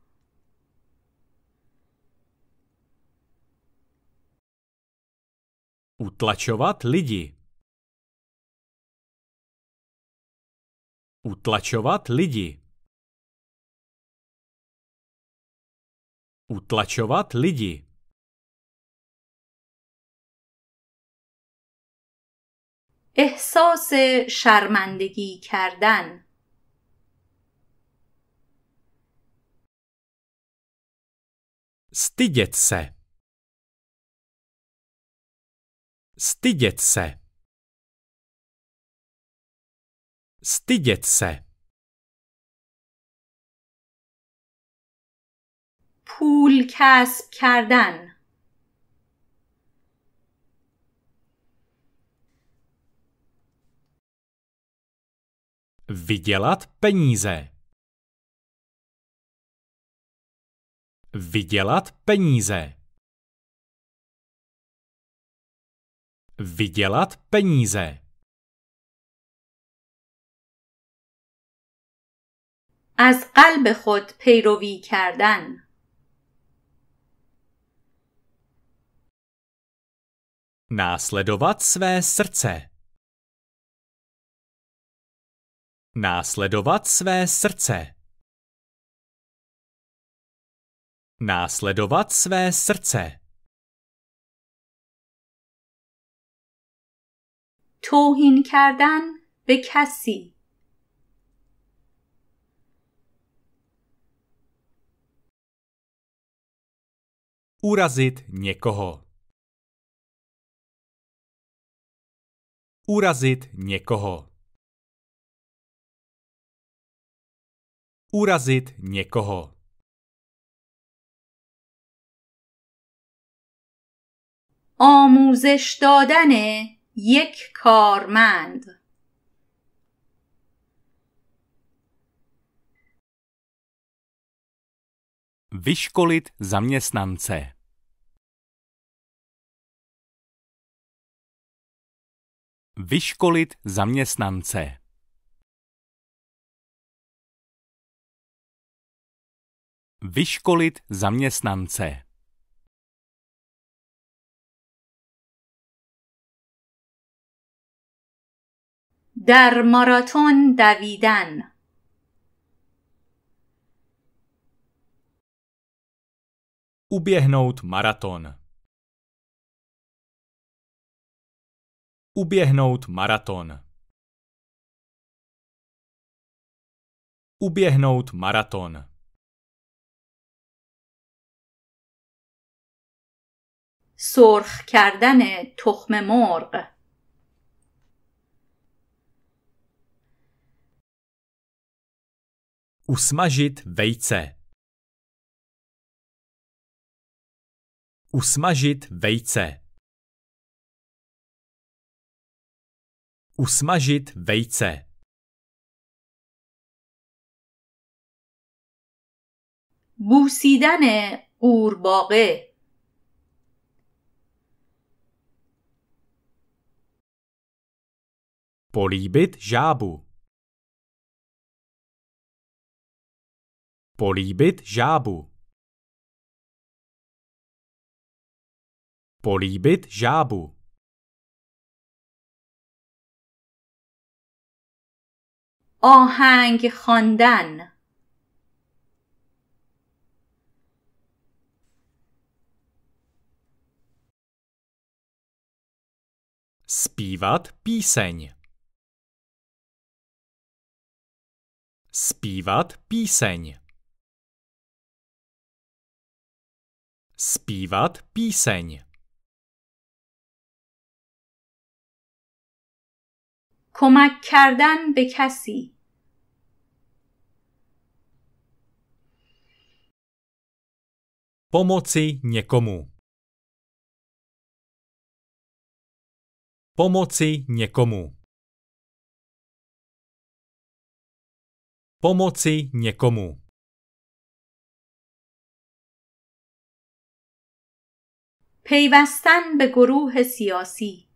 Utlačovat lidi. Utlačovat lidi. Utlačovat lidi. احساس شرمندگی کردن stydět سه stydět سه stydět سه پول کسب کردن Vydělat پنیزه. Vydělat peníze. Vydělat peníze. از قلب خود پیروی کردن Následovat své srdce. Následovat své srdce. Následovat své srdce. توهین کردن به کسی Urazit někoho. Urazit někoho. Urazit někoho. آموزش دادن یک کارمند Vyškolit zaměstnance Vyškolit zaměstnance. Vyškolit zaměstnance. در ماراتون دویدن Uběhnout maraton. Uběhnout maraton. Uběhnout maraton. سرخ کردن تخم مرغ Usmažit vejce Usmažit vejce Usmažit vejce. بوسیدن قورباغه Políbit žábu Políbit žábu Políbit žábu آهنگ خواندن Zpívat píseň Zpívat píseň Zpívat píseň کمک کردن به کسی помощи نکمو помощи نکمو помощи نکمو پیوستن به گروه سیاسی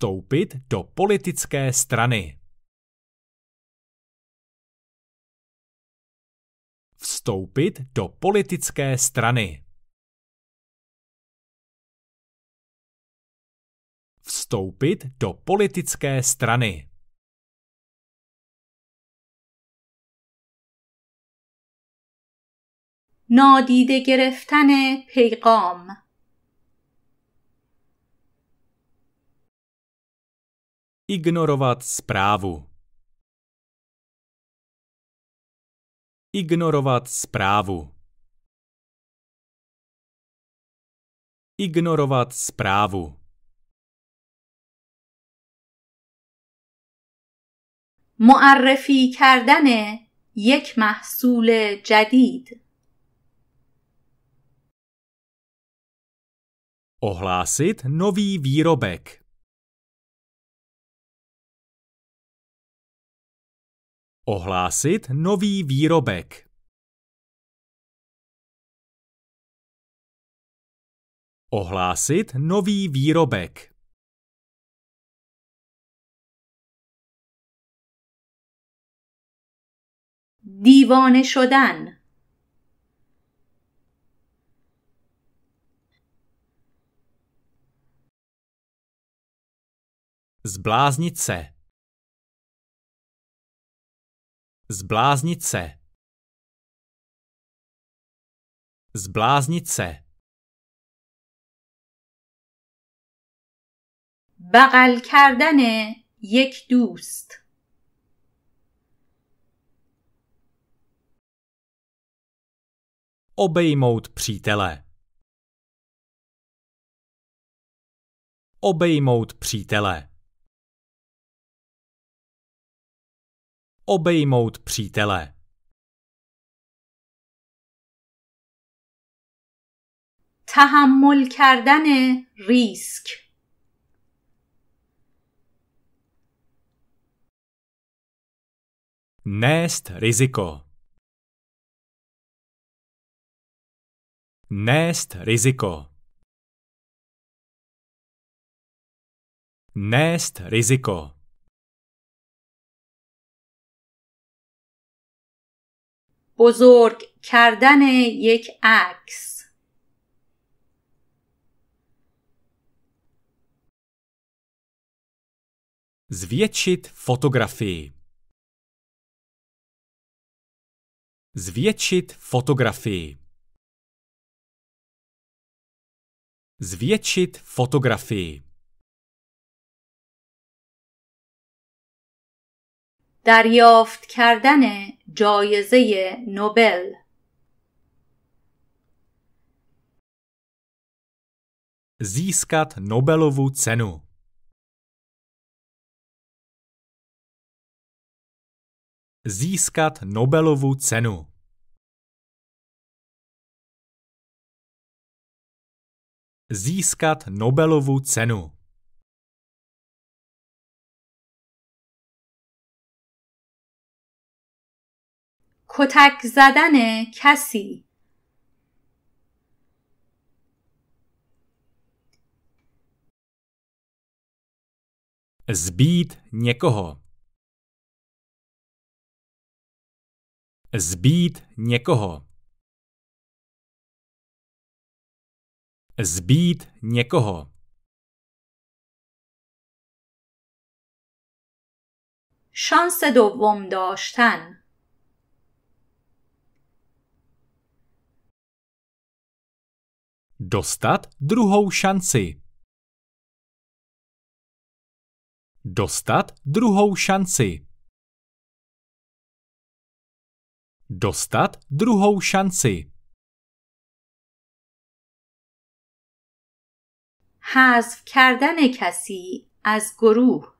vstoupit do politické strany. Vstoupit do politické strany. Vstoupit do politické strany. نادیده گرفتن پیغام Ignorovat správu Ignorovat zprávu. Ignorovat zprávu. معرفی کردن یک محصول جدید ohlásit nový výrobek Ohlásit nový výrobek. Ohlásit nový výrobek. دیوانه شدن Zbláznit se Zbláznit se. Zbláznit se. بغل کردن یک دوست obejmout přítele obejmout přítele Obejmout přítele. تحمل کردن ریسک نست riziko نست riziko نست riziko بزرگ کردن یک عکس زویدیت فوتوگرافی زویدیت فوتوگرافی زویدیت فوتوگرافی دریافت کردن جایزه نوبل získat Nobelovu cenu. Získat Nobelovu cenu. Získat Nobelovu cenu. کتک زدن کسی زبید نکه زبید نکه زبید نکه شانس دوم داشتن Dostat druhou šanci. Dostat druhou šanci. Dostat druhou šanci. حذف کردن کسی از گروه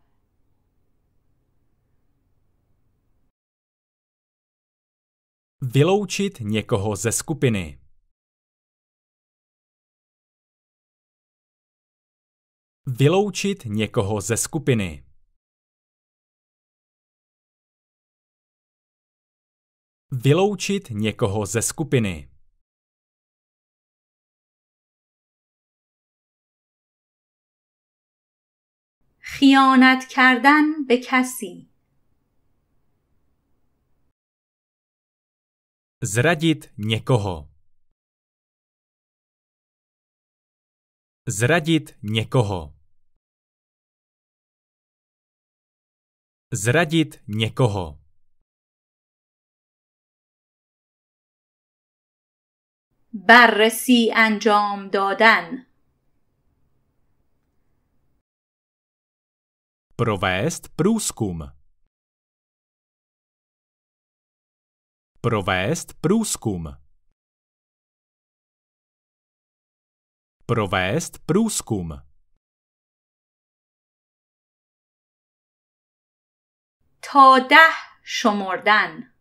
Vyloučit někoho ze skupiny. Vyloučit někoho ze skupiny. Vyloučit někoho ze skupiny. خیانت کردن به کسی Zradit někoho Zradit někoho Zradit někoho. بررسی انجام دادن Provést průzkum. Provést průzkum. Provést průzkum. تا ده شماردن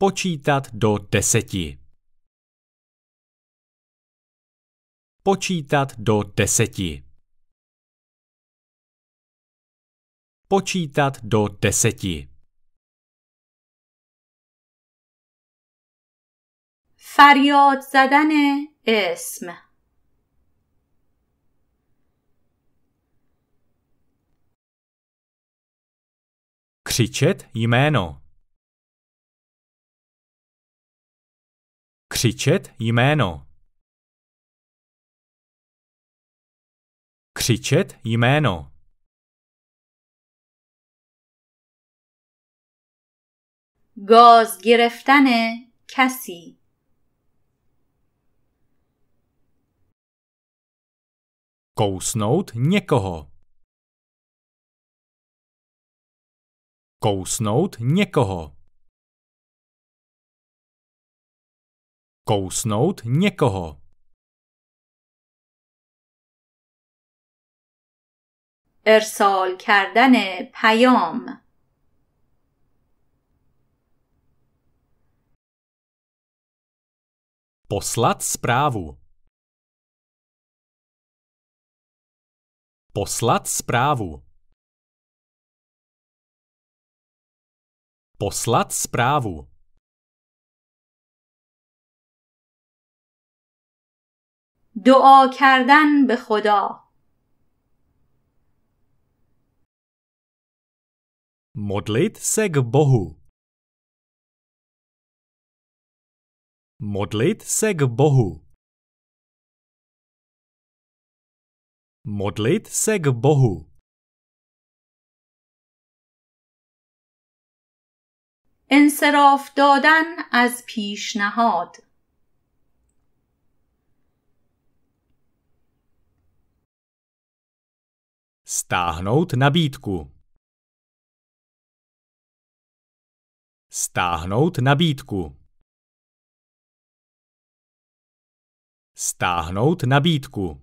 بچیدت دو دستتی بچیدت دو دستتی بچیدت دو دستتی فریاد زدن اسم. Křičet jméno. Křičet jméno. Křičet jméno. گاز گرفتن کسی kousnout někoho. Kousnout někoho. Kousnout někoho. ارسال کردن پیام Poslat zprávu. Poslat zprávu. poslat zprávu. دعا کردن به خدا مدلیت سگ بهو مدلیت سگ بهو مدلیت سگ بهو انصراف دادن از پیشنهاد Stáhnout nabídku. Stáhnout nabídku. Stáhnout nabídku.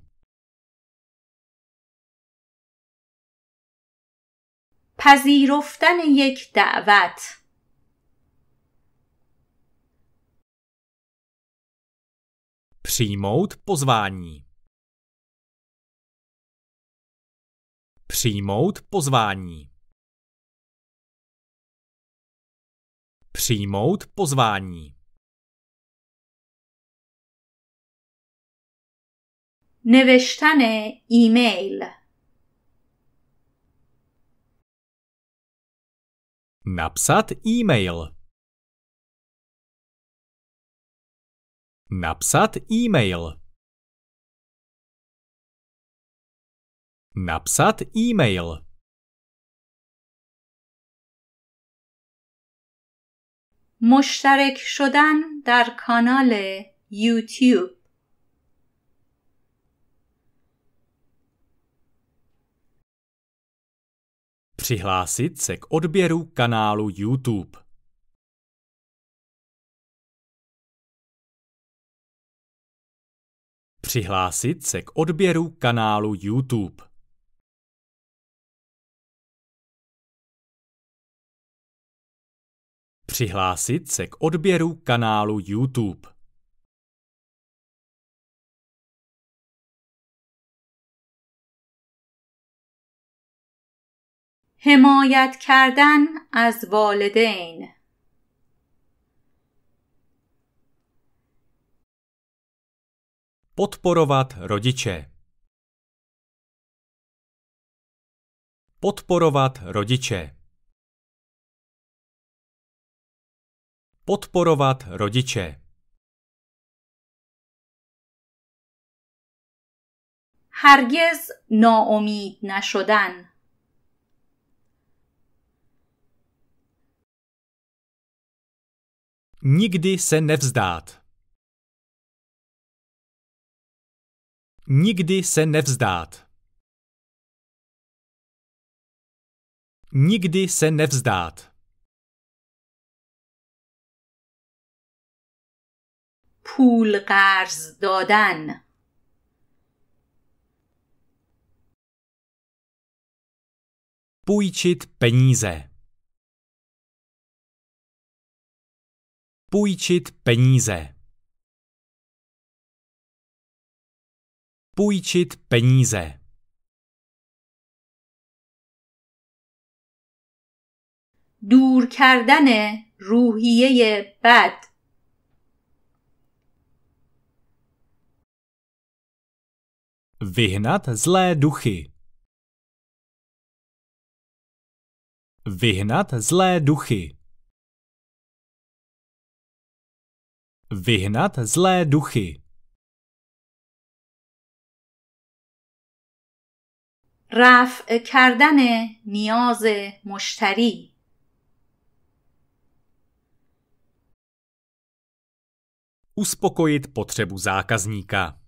پذیرفتن یک دعوت Přijmout pozvání. Přijmout pozvání. Přijmout pozvání. نوشتن ایمیل napsat e-mail Napsat e-mail. Napsat e-mail. مشترک شدن در کانال یوتیوب Přihlásit se k odběru kanálu YouTube. Přihlásit se k odběru kanálu YouTube. Přihlásit se k odběru kanálu YouTube. حمایت کردن از والدین Podporovat rodiče. Podporovat rodiče. Podporovat rodiče. هرگز ناامید نشدن Nikdy se nevzdát. Nikdy se nevzdát. Nikdy se nevzdát. půl قرض dodan. Půjčit peníze. Půjčit peníze. Půjčit peníze. دور کردن روحیه بد Vyhnat zlé duchy. Vyhnat zlé duchy. Vyhnat zlé duchy. رفع کردن نیاز مشتری Uspokojit potřebu zákazníka.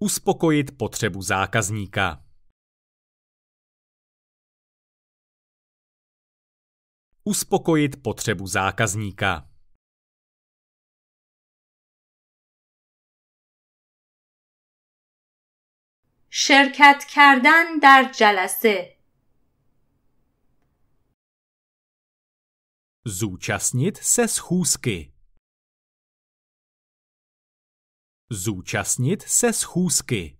Uspokojit potřebu zákazníka. Uspokojit potřebu zákazníka. شرکت کردن در جلسه زوچسنیت سس خوزکی زوچسنیت سس خوزکی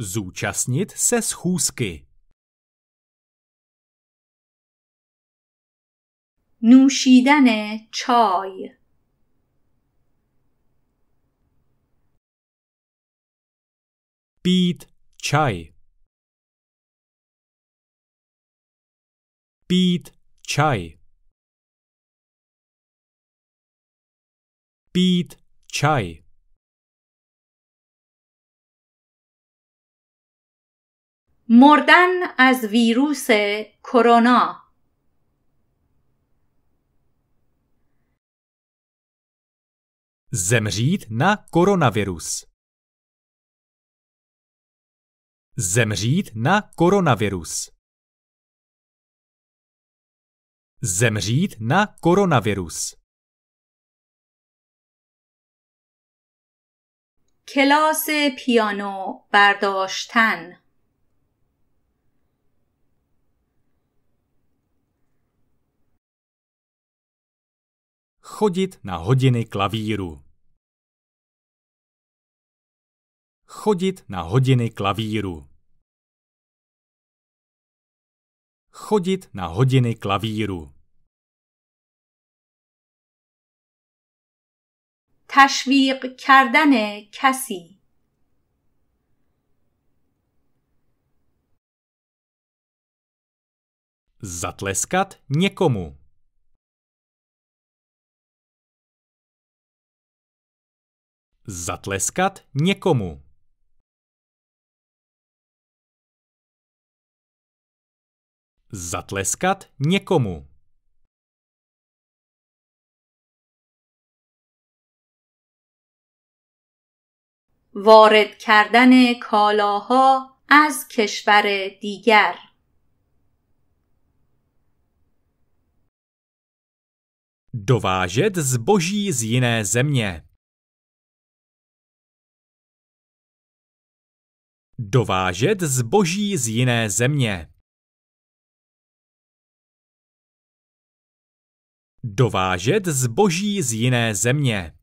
زوچسنیت سس نوشیدن چای Pít čaj. Pít čaj. Pít čaj. Mordan از ویروس korona. Zemřít na koronavirus. Zemřít na koronavirus. Zemřít na koronavirus. کلاس پیانو برداشتن chodit na hodiny klavíru. Chodit na hodiny klavíru. Chodit na hodiny klavíru. تشویق کردن کسی Zatleskat někomu. Zatleskat někomu. Zatleskat někomu. وارد کردن کالاها از کشور دیگر Dovážet zboží z jiné země. Dovážet zboží z jiné země. Dovážet zboží z jiné země.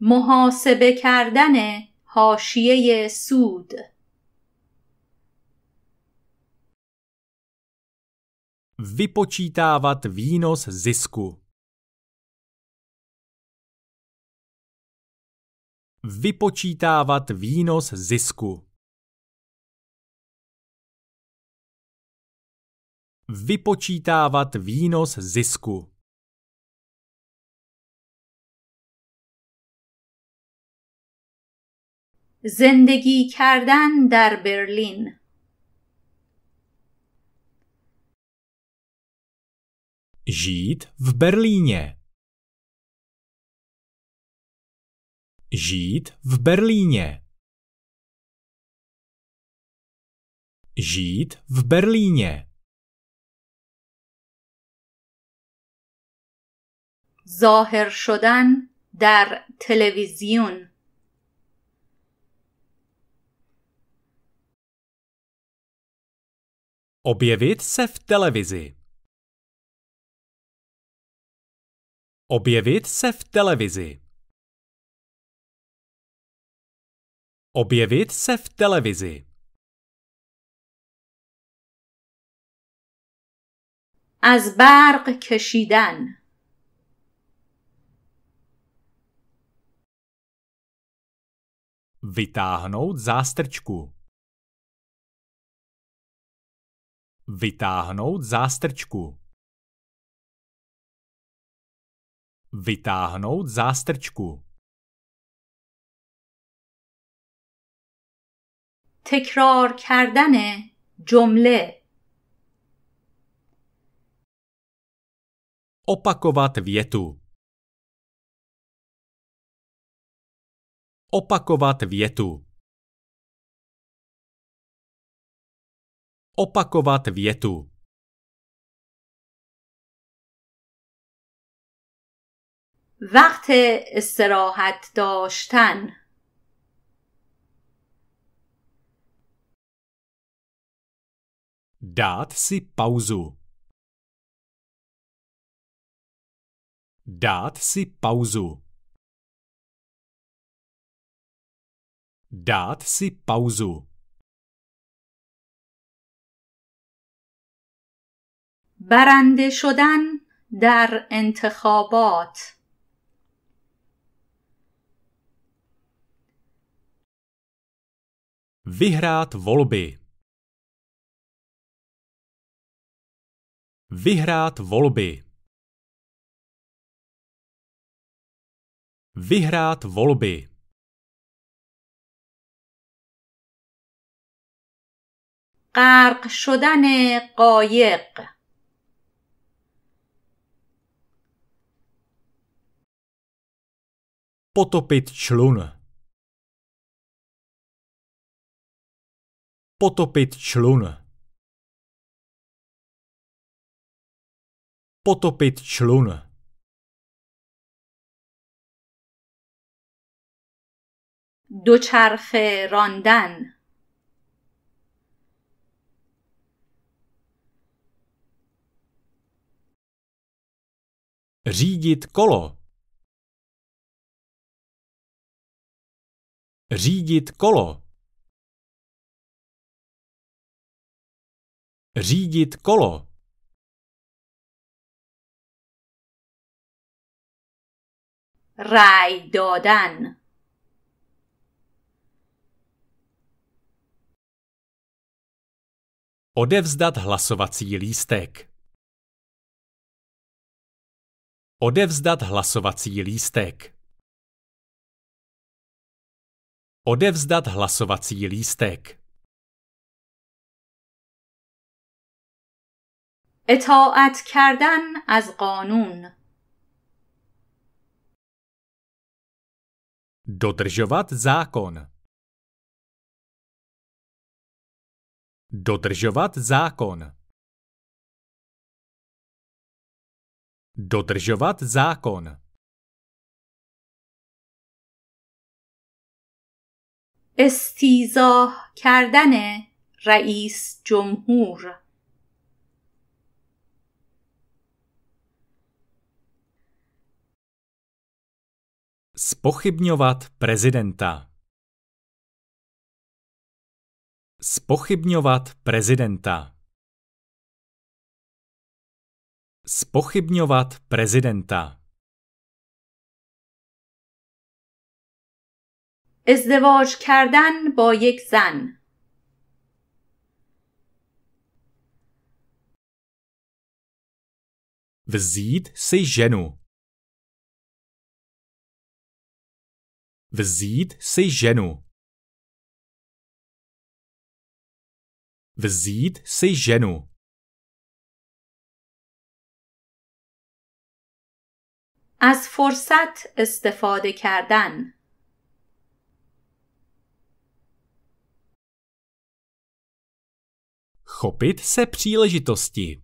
محاسبه کردن حاشیه سود vypočítávat výnos zisku vypočítávat výnos zisku Vypočítávat výnos zisku. زندگی کردن در برلین Žít v Berlíně. Žít v Berlíně. Žít v Berlíně. ظاهر شدن در تلویزیون Objevit se v televizi. Objevit se v televizi. Objevit se v televizi. از برق کشیدن Vytáhnout zástrčku. Vytáhnout zástrčku. Vytáhnout zástrčku. تکرار کردن جمله Opakovat větu Opakovat větu. Opakovat větu. وقت استراحت داشتن Dát si pauzu. Dát si pauzu. Dát si pauzu. برنده شدن در انتخابات Vyhrát volby Vyhrát volby Vyhrát volby قرق شدن قایق پتوپیت چلونه پتوپیت چلونه پتوپیت چلونه دوچرخه راندن Řídit kolo. Řídit kolo. Řídit kolo. Raj dodan. Odevzdat hlasovací lístek Odevzdat hlasovací lístek. Odevzdat hlasovací lístek. اطاعت کردن از قانون Dodržovat zákon. Dodržovat zákon. Dodržovat zákon. استیزاه کردن رئیس جمهور Spochybňovat prezidenta Spochybňovat prezidenta Spochybňovat prezidenta. ازدواج کردن با یک زن Vzít si ženu. Vzít si ženu. Vzít si ženu. از فرصت استفاده کردن Chopit se příležitosti.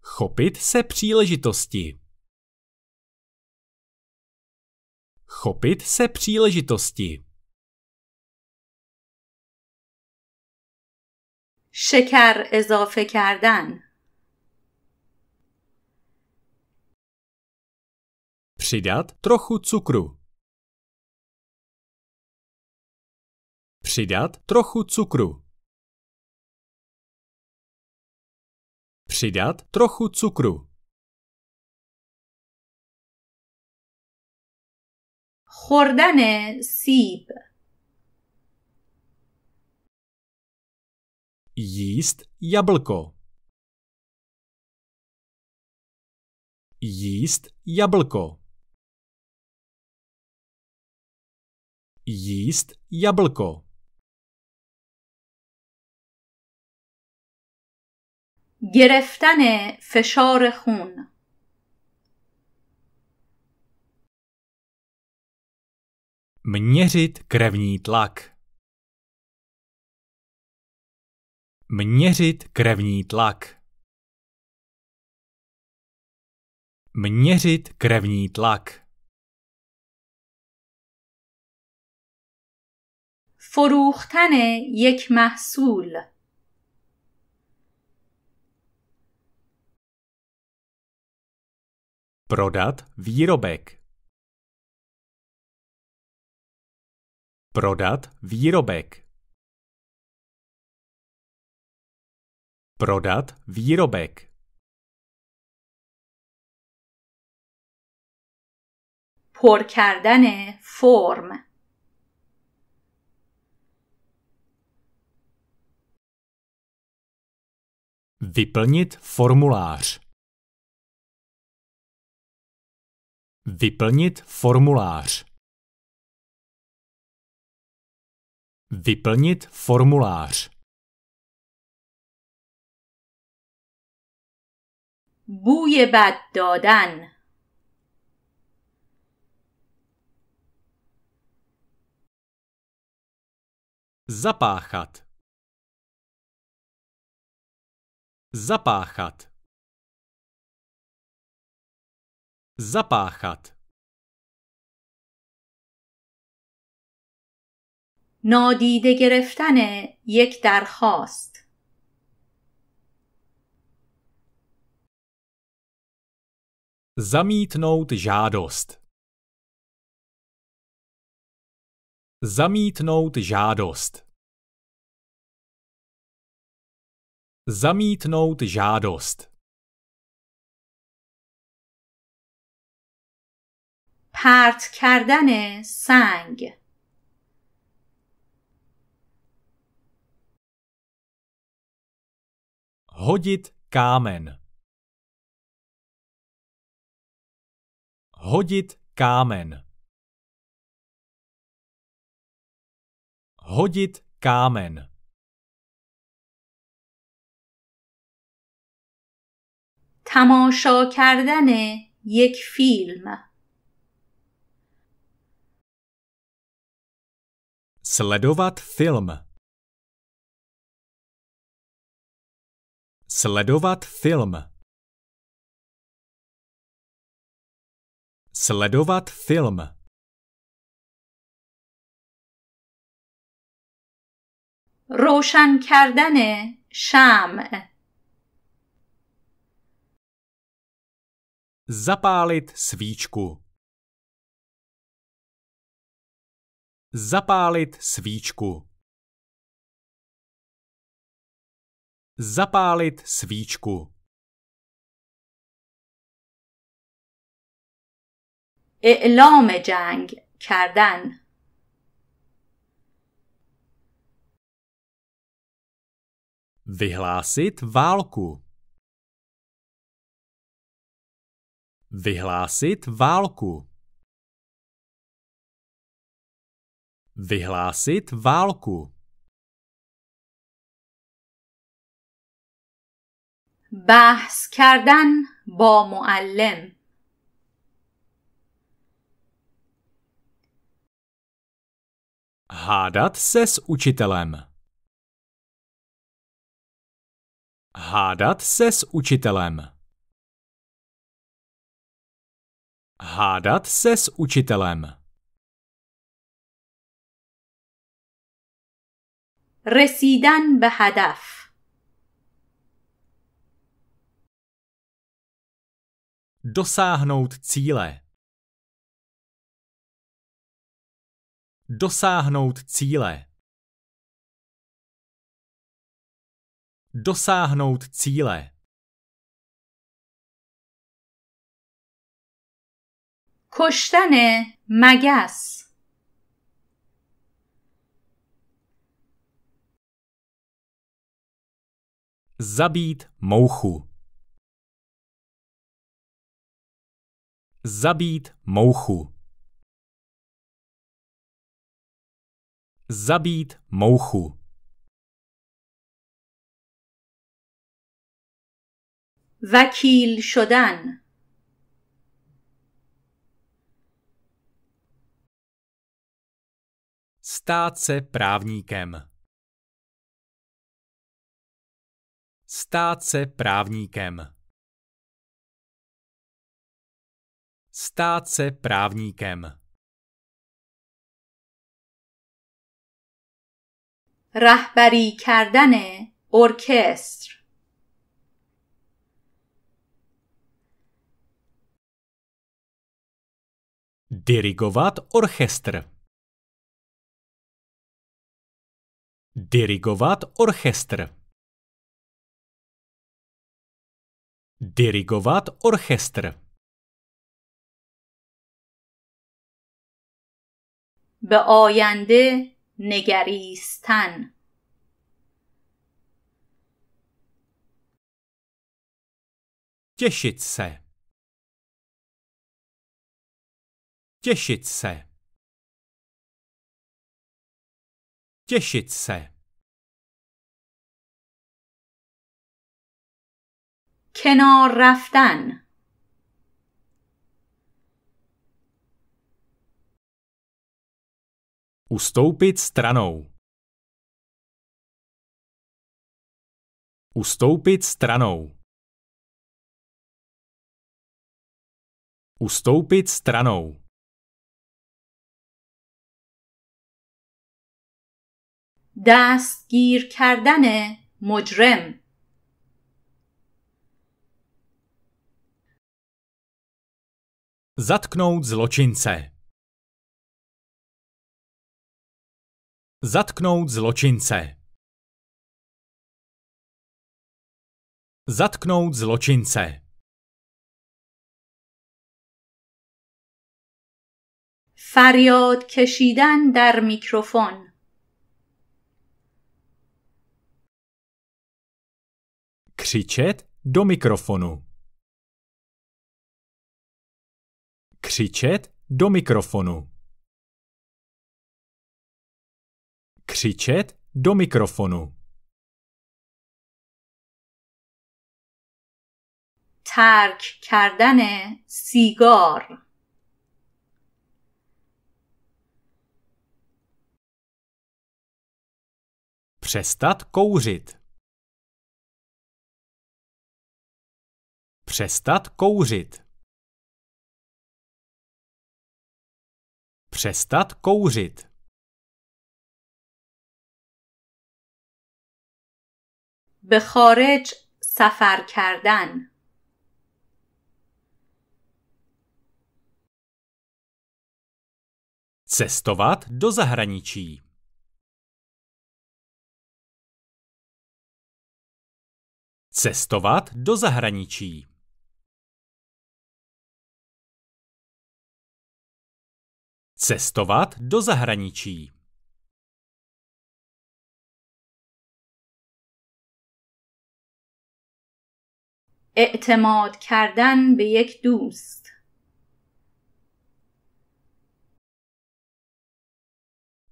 Chopit se příležitosti. Chopit se příležitosti. شکر اضافه کردن Přidat trochu cukru. Přidat trochu cukru. Přidat trochu cukru. خوردن سیب jíst jablko jíst jablko jíst jablko. گرفتن فشار خون Měřit krevní tlak Měřit krevní tlak Měřit krevní tlak فروختن یک محصول Prodat výrobek Prodat výrobek Prodat výrobek پر کردن فرم Vyplnit formulář. Vyplnit formulář. Vyplnit formulář. بوی بد دادن zapáchat Zapáchat. Zapáchat. نادیده گرفتن یک Zamítnout žádost. Zamítnout žádost. Zamítnout žádost. پرت کردن سنگ hodit kámen hodit kámen hodit kámen تماشا کردن یک فیلم سلدوات فیلم سلدوات فیلم سلدوات فیلم روشن کردن شمع Zapálit svíčku. Zapálit svíčku. Zapálit svíčku. اعلام جنگ کردن Vyhlásit válku Vyhlásit válku. Vyhlásit válku. بحث کردن با معلم Hádat se s učitelem. Hádat se s učitelem. Hádat se s učitelem. رسیدن به هدف Dosáhnout cíle. Dosáhnout cíle. Dosáhnout cíle. کشتن مگس زبید موخو زبید موخو زبید موخو وکیل شدن Stát se právníkem. Stát se právníkem. Stát se právníkem. رهبری کردن orkestr. Dirigovat orchestr Dirigovat orchestr. Dirigovat orchestr. به آینده نگریستن těšit se těšit se Těšit se. کنار رفتن Ustoupit stranou. Ustoupit stranou. Ustoupit stranou. دستگیر کردن مجرم زتکنوت زلوچینسه زتکنوت زلوچینسه زتکنوت زلوچینسه فریاد کشیدن در میکروفون Křičet do mikrofonu. Křičet do mikrofonu. Křičet do mikrofonu. ترک کردن سیگار Přestat kouřit. Přestat kouřit. Přestat kouřit. به خارج سفر کردن Cestovat do zahraničí. Cestovat do zahraničí. Cestovat do zahraničí. اعتماد کردن به یک دوست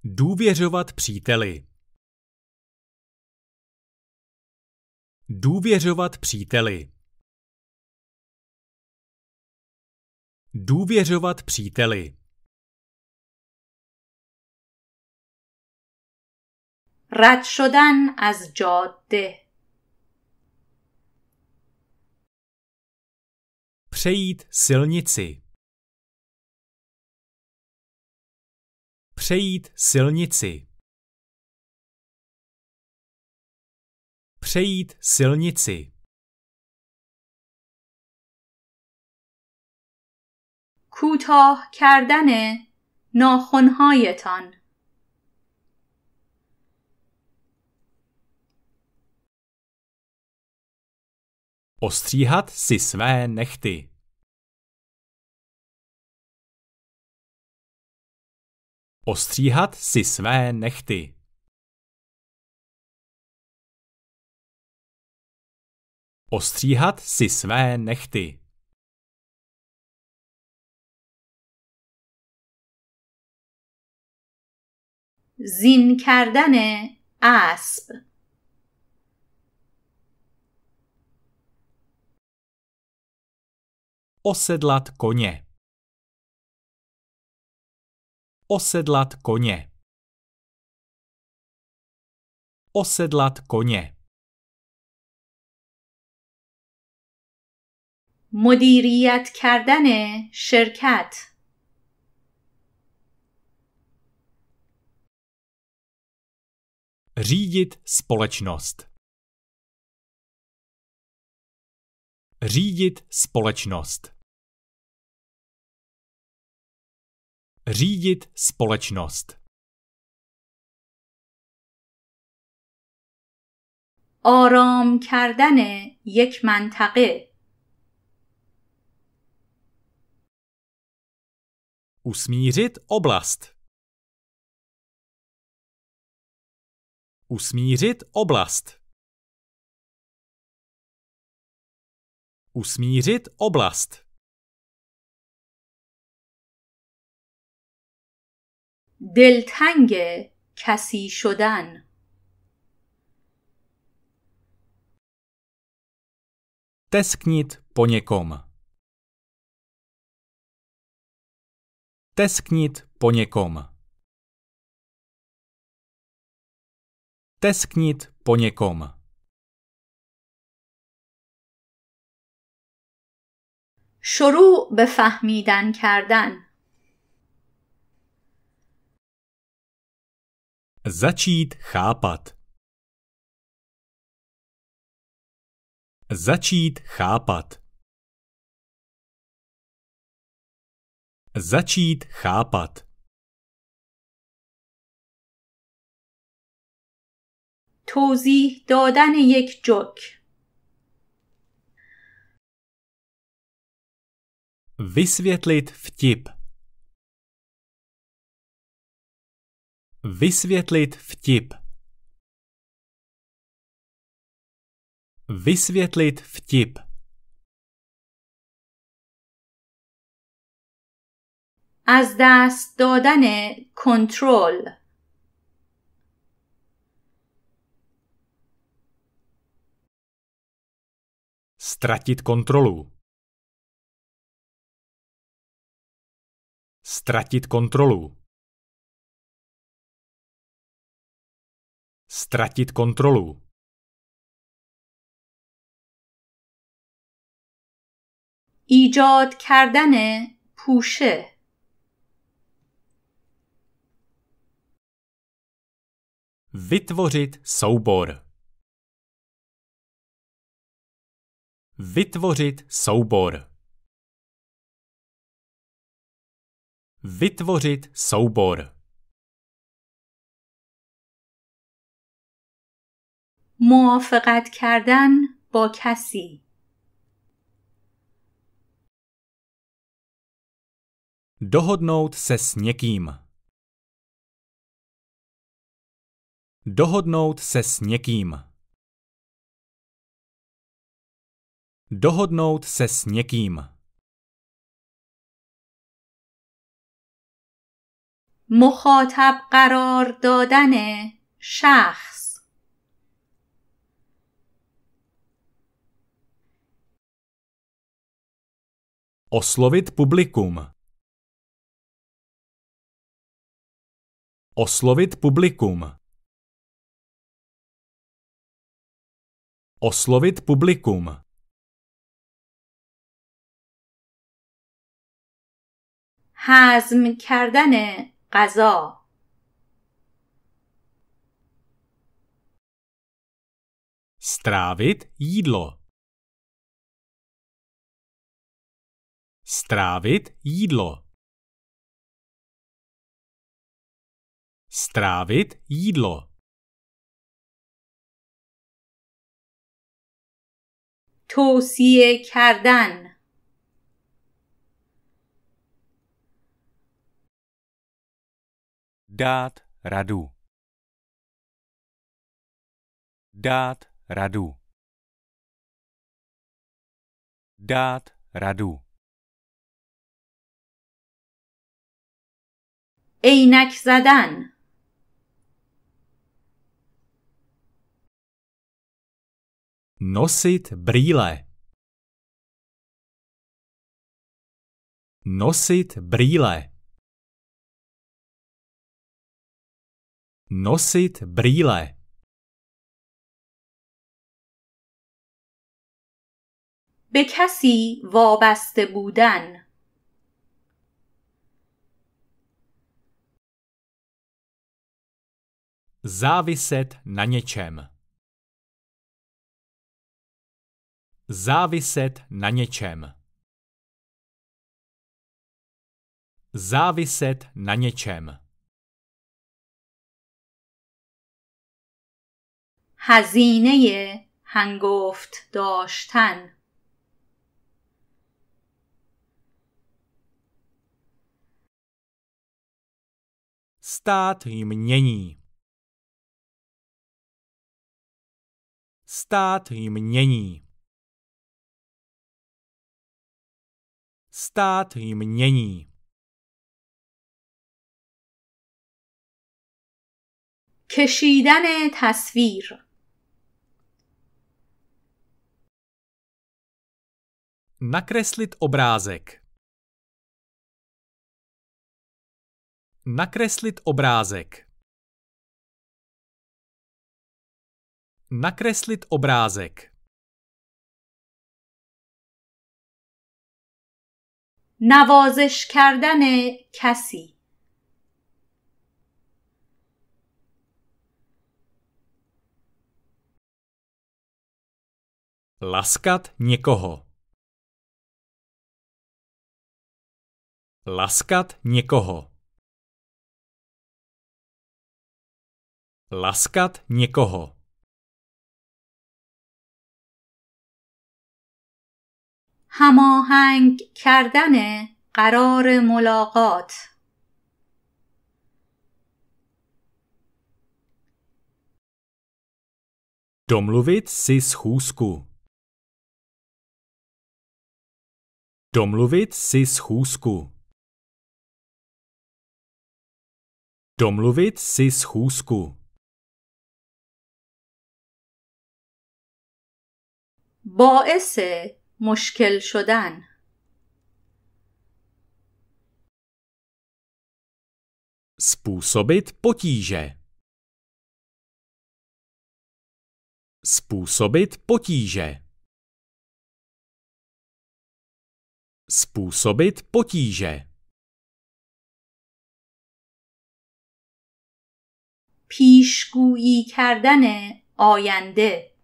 Důvěřovat پریتلی Důvěřovat پریتلی Důvěřovat پریتلی رد شدن از جاده přejít silnici přejít silnici přejít silnici کوتاه کردن ناخنهایتان Ostříhat si své nechty. Ostříhat si své nechty. Ostříhat si své nechty. زین کردن اسب Osedlat koně. Osedlat koně. Osedlat koně. مدیریت کردن شرکت Řídit společnost Řídit společnost Řídit společnost. Orom کردن یک منطقه Usmířit oblast. Usmířit oblast. Usmířit oblast. دلتنگ کسی شدن تسکنیت پو تسکنیت پو تسکنیت پو شروع به فهمیدن کردن Začít chápat. Začít chápat. Začít chápat. توضیح دادن یک جوک Vysvětlit vtip Vysvětlit vtip. Vysvětlit vtip. از دست دادن کنترل Ztratit kontrolu. Ztratit kontrolu. Ztratit kontrolu. ایجاد کردن پوشه Vytvořit soubor. Vytvořit soubor. Vytvořit soubor. موافقت کردن با کسی Dohodnout se s někým. Dohodnout se s někým. Dohodnout se s někým. مخاطب قرار دادن شخص Oslovit publikum. Oslovit publikum. Oslovit publikum. هضم کردن غذا strávit jídlo Strávit jídlo. Strávit jídlo. توصیه کردن dát radu dát radu dát radu عینک زدن نوسیت بریله نوسیت بریله نوسیت بریله به کسی وابسته بودن Záviset na něčem. Záviset na něčem. Záviset na něčem. هزینه هنگفت داشتن Stát jmění Stát jim mění. Stát jim mění. کشیدن تصویر Nakreslit obrázek Nakreslit obrázek Nakreslit obrázek. نوازش کردن کسی Laskat někoho. Laskat někoho. Laskat někoho. هماهنگ کردن قرار ملاقات Domluvit si schůzku. Domluvit si schůzku. Domluvit si schůzku. باعث مشکل شدن способیت پتیژه способیت پتیژه способیت پتیژه پیشگویی کردن آینده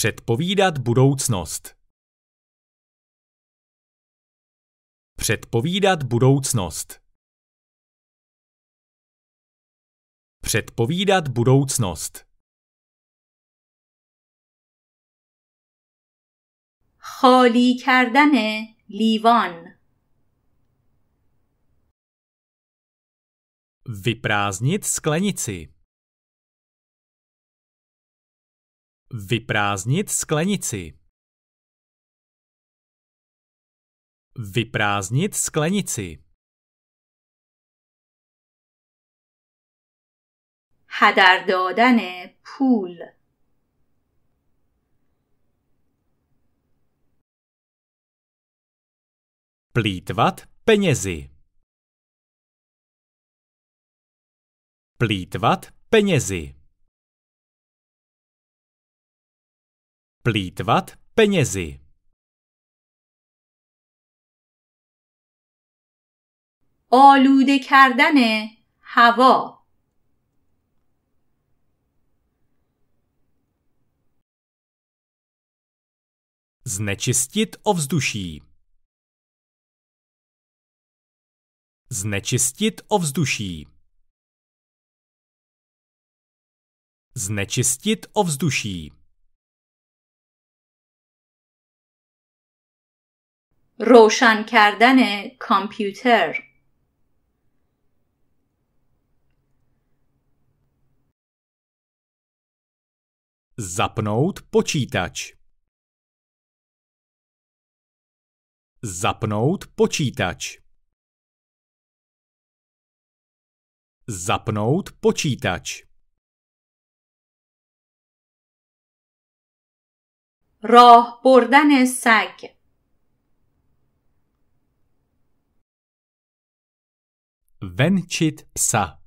Předpovídat budoucnost. Předpovídat budoucnost. Předpovídat budoucnost. خالی کردن لیوان Vyprázdnit sklenici. Vyprázdnit sklenici. Vyprázdnit sklenici. hadar dodane půl. Plítvat penězi. Plítvat penězi. Plítvat penězi. آلوده کردن هوا Znečistit ovzduší. Znečistit ovzduší. Znečistit ovzduší. روشن کردن کامپیوتر زپنوت پوچیتچ زپنوت پوچیتچ زپنوت پوچیتچ راه بردن سگ Venčit psa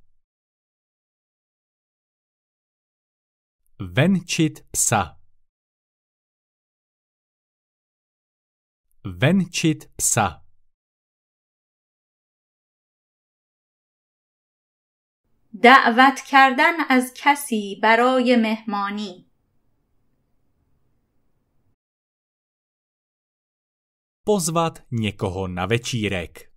Venčit psa Venčit psa دعوت کردن از کسی برای مهمانی pozvat někoho na večírek.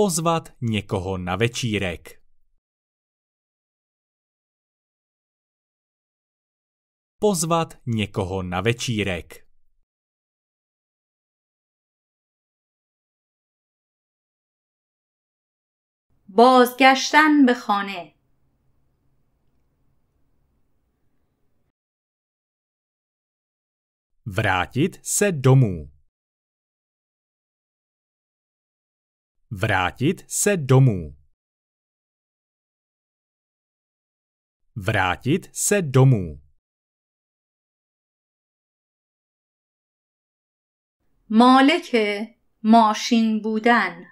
pozvat někoho na večírek. Pozvat někoho na večírek. Bozgaštan bechone. Vrátit se domů. Vrátit se domů. Vrátit se domů. مالک ماشین بودن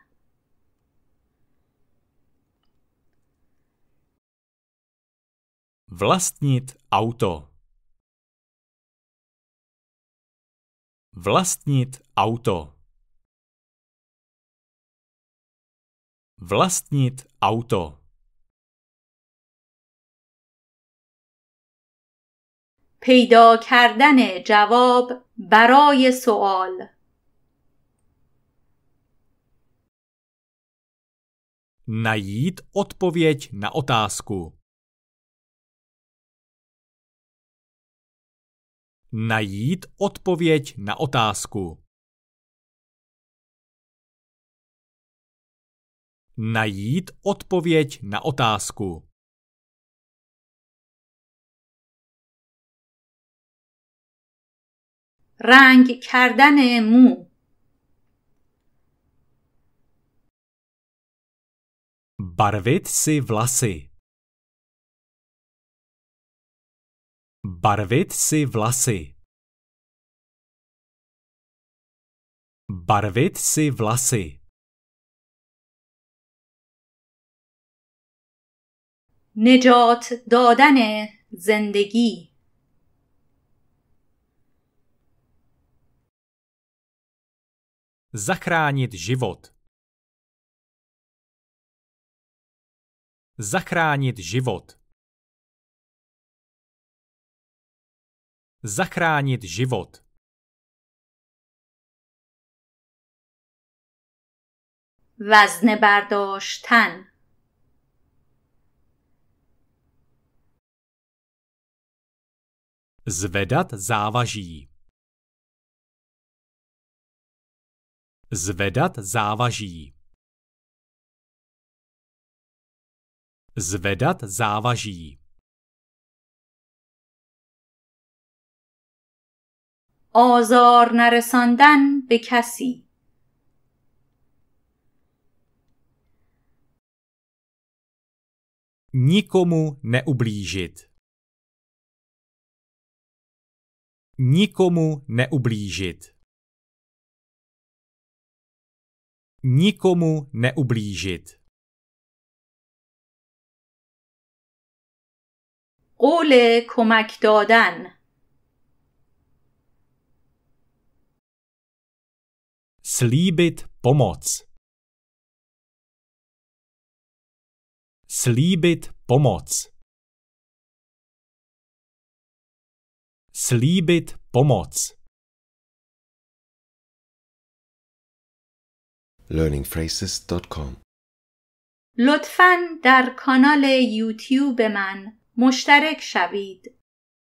vlastnit auto vlastnit auto Vlastnit auto. پیدا کردن جواب برای سوال najít odpověď na otázku. Najít odpověď na otázku. Najít odpověď na otázku. رنگ کردن مو Barvit si vlasy Barvit si vlasy Barvit si vlasy نجات دادن زندگی zachránit život zachránit život zachránit život وزن Zvedat závaží. Zvedat závaží. Zvedat závaží. آزار نرساندن به کسی Nikomu neublížit. Nikomu neublížit. Nikomu neublížit. Ole کمک دادن slíbit pomoc slíbit pomoc slíbit pomoc. learningphrases.com لطفاً در کانال یوتیوب من مشترک شوید.